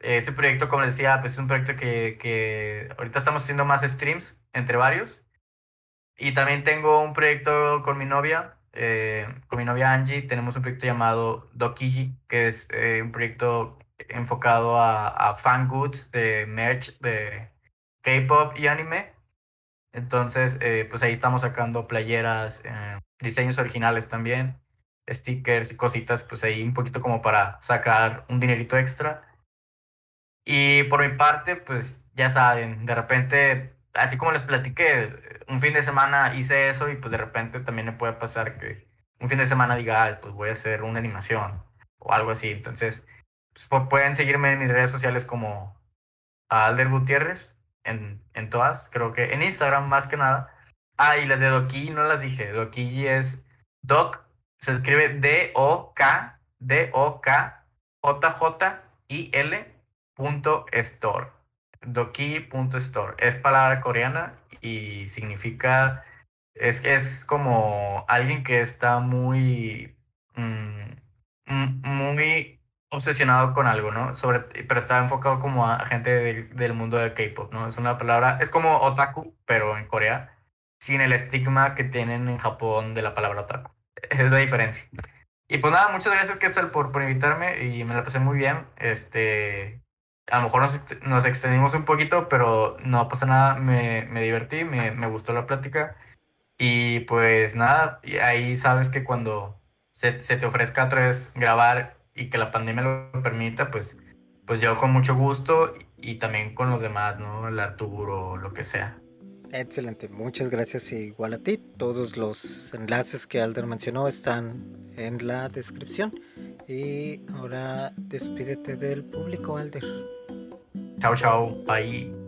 Ese proyecto, como decía, pues, es un proyecto que, ahorita estamos haciendo más streams entre varios. Y también tengo un proyecto con mi novia, eh, con mi novia Angie, tenemos un proyecto llamado Dokiji, que es eh, un proyecto enfocado a, fan goods de merch de K-pop y anime. Entonces, eh, pues ahí estamos sacando playeras, diseños originales también stickers y cositas, pues ahí un poquito como para sacar un dinerito extra. Y por mi parte, pues ya saben, de repente, así como les platiqué, un fin de semana hice eso y pues de repente también me puede pasar que un fin de semana diga, pues voy a hacer una animación o algo así. Entonces, pues, pueden seguirme en mis redes sociales como Alder Gutiérrez, en, en todas, creo que en Instagram más que nada. Ah, y las de Doqui no las dije. Doqui es Doc se escribe D-O-K, D-O-K, J-J-I-L punto store. Doki.store. Es palabra coreana y significa. Es, es como alguien que está muy. Mm, mm, muy obsesionado con algo, ¿no? Sobre, pero está enfocado como a gente del, mundo de K-pop, ¿no? Es una palabra. Es como otaku, pero en Corea. Sin el estigma que tienen en Japón de la palabra otaku es la diferencia. Y pues nada, muchas gracias, Quetzal, por, por invitarme y me la pasé muy bien. Este, a lo mejor nos, nos extendimos un poquito, pero no pasa nada, me, me divertí, me, me, gustó la plática. Y pues nada, ahí sabes que cuando se, se te ofrezca otra vez grabar y que la pandemia lo permita, pues, pues yo con mucho gusto y también con los demás, ¿no? El Arturo, lo que sea. Excelente, muchas gracias e igual a ti. Todos los enlaces que Alder mencionó están en la descripción. Y ahora despídete del público, Alder. Chao, chao. Bye.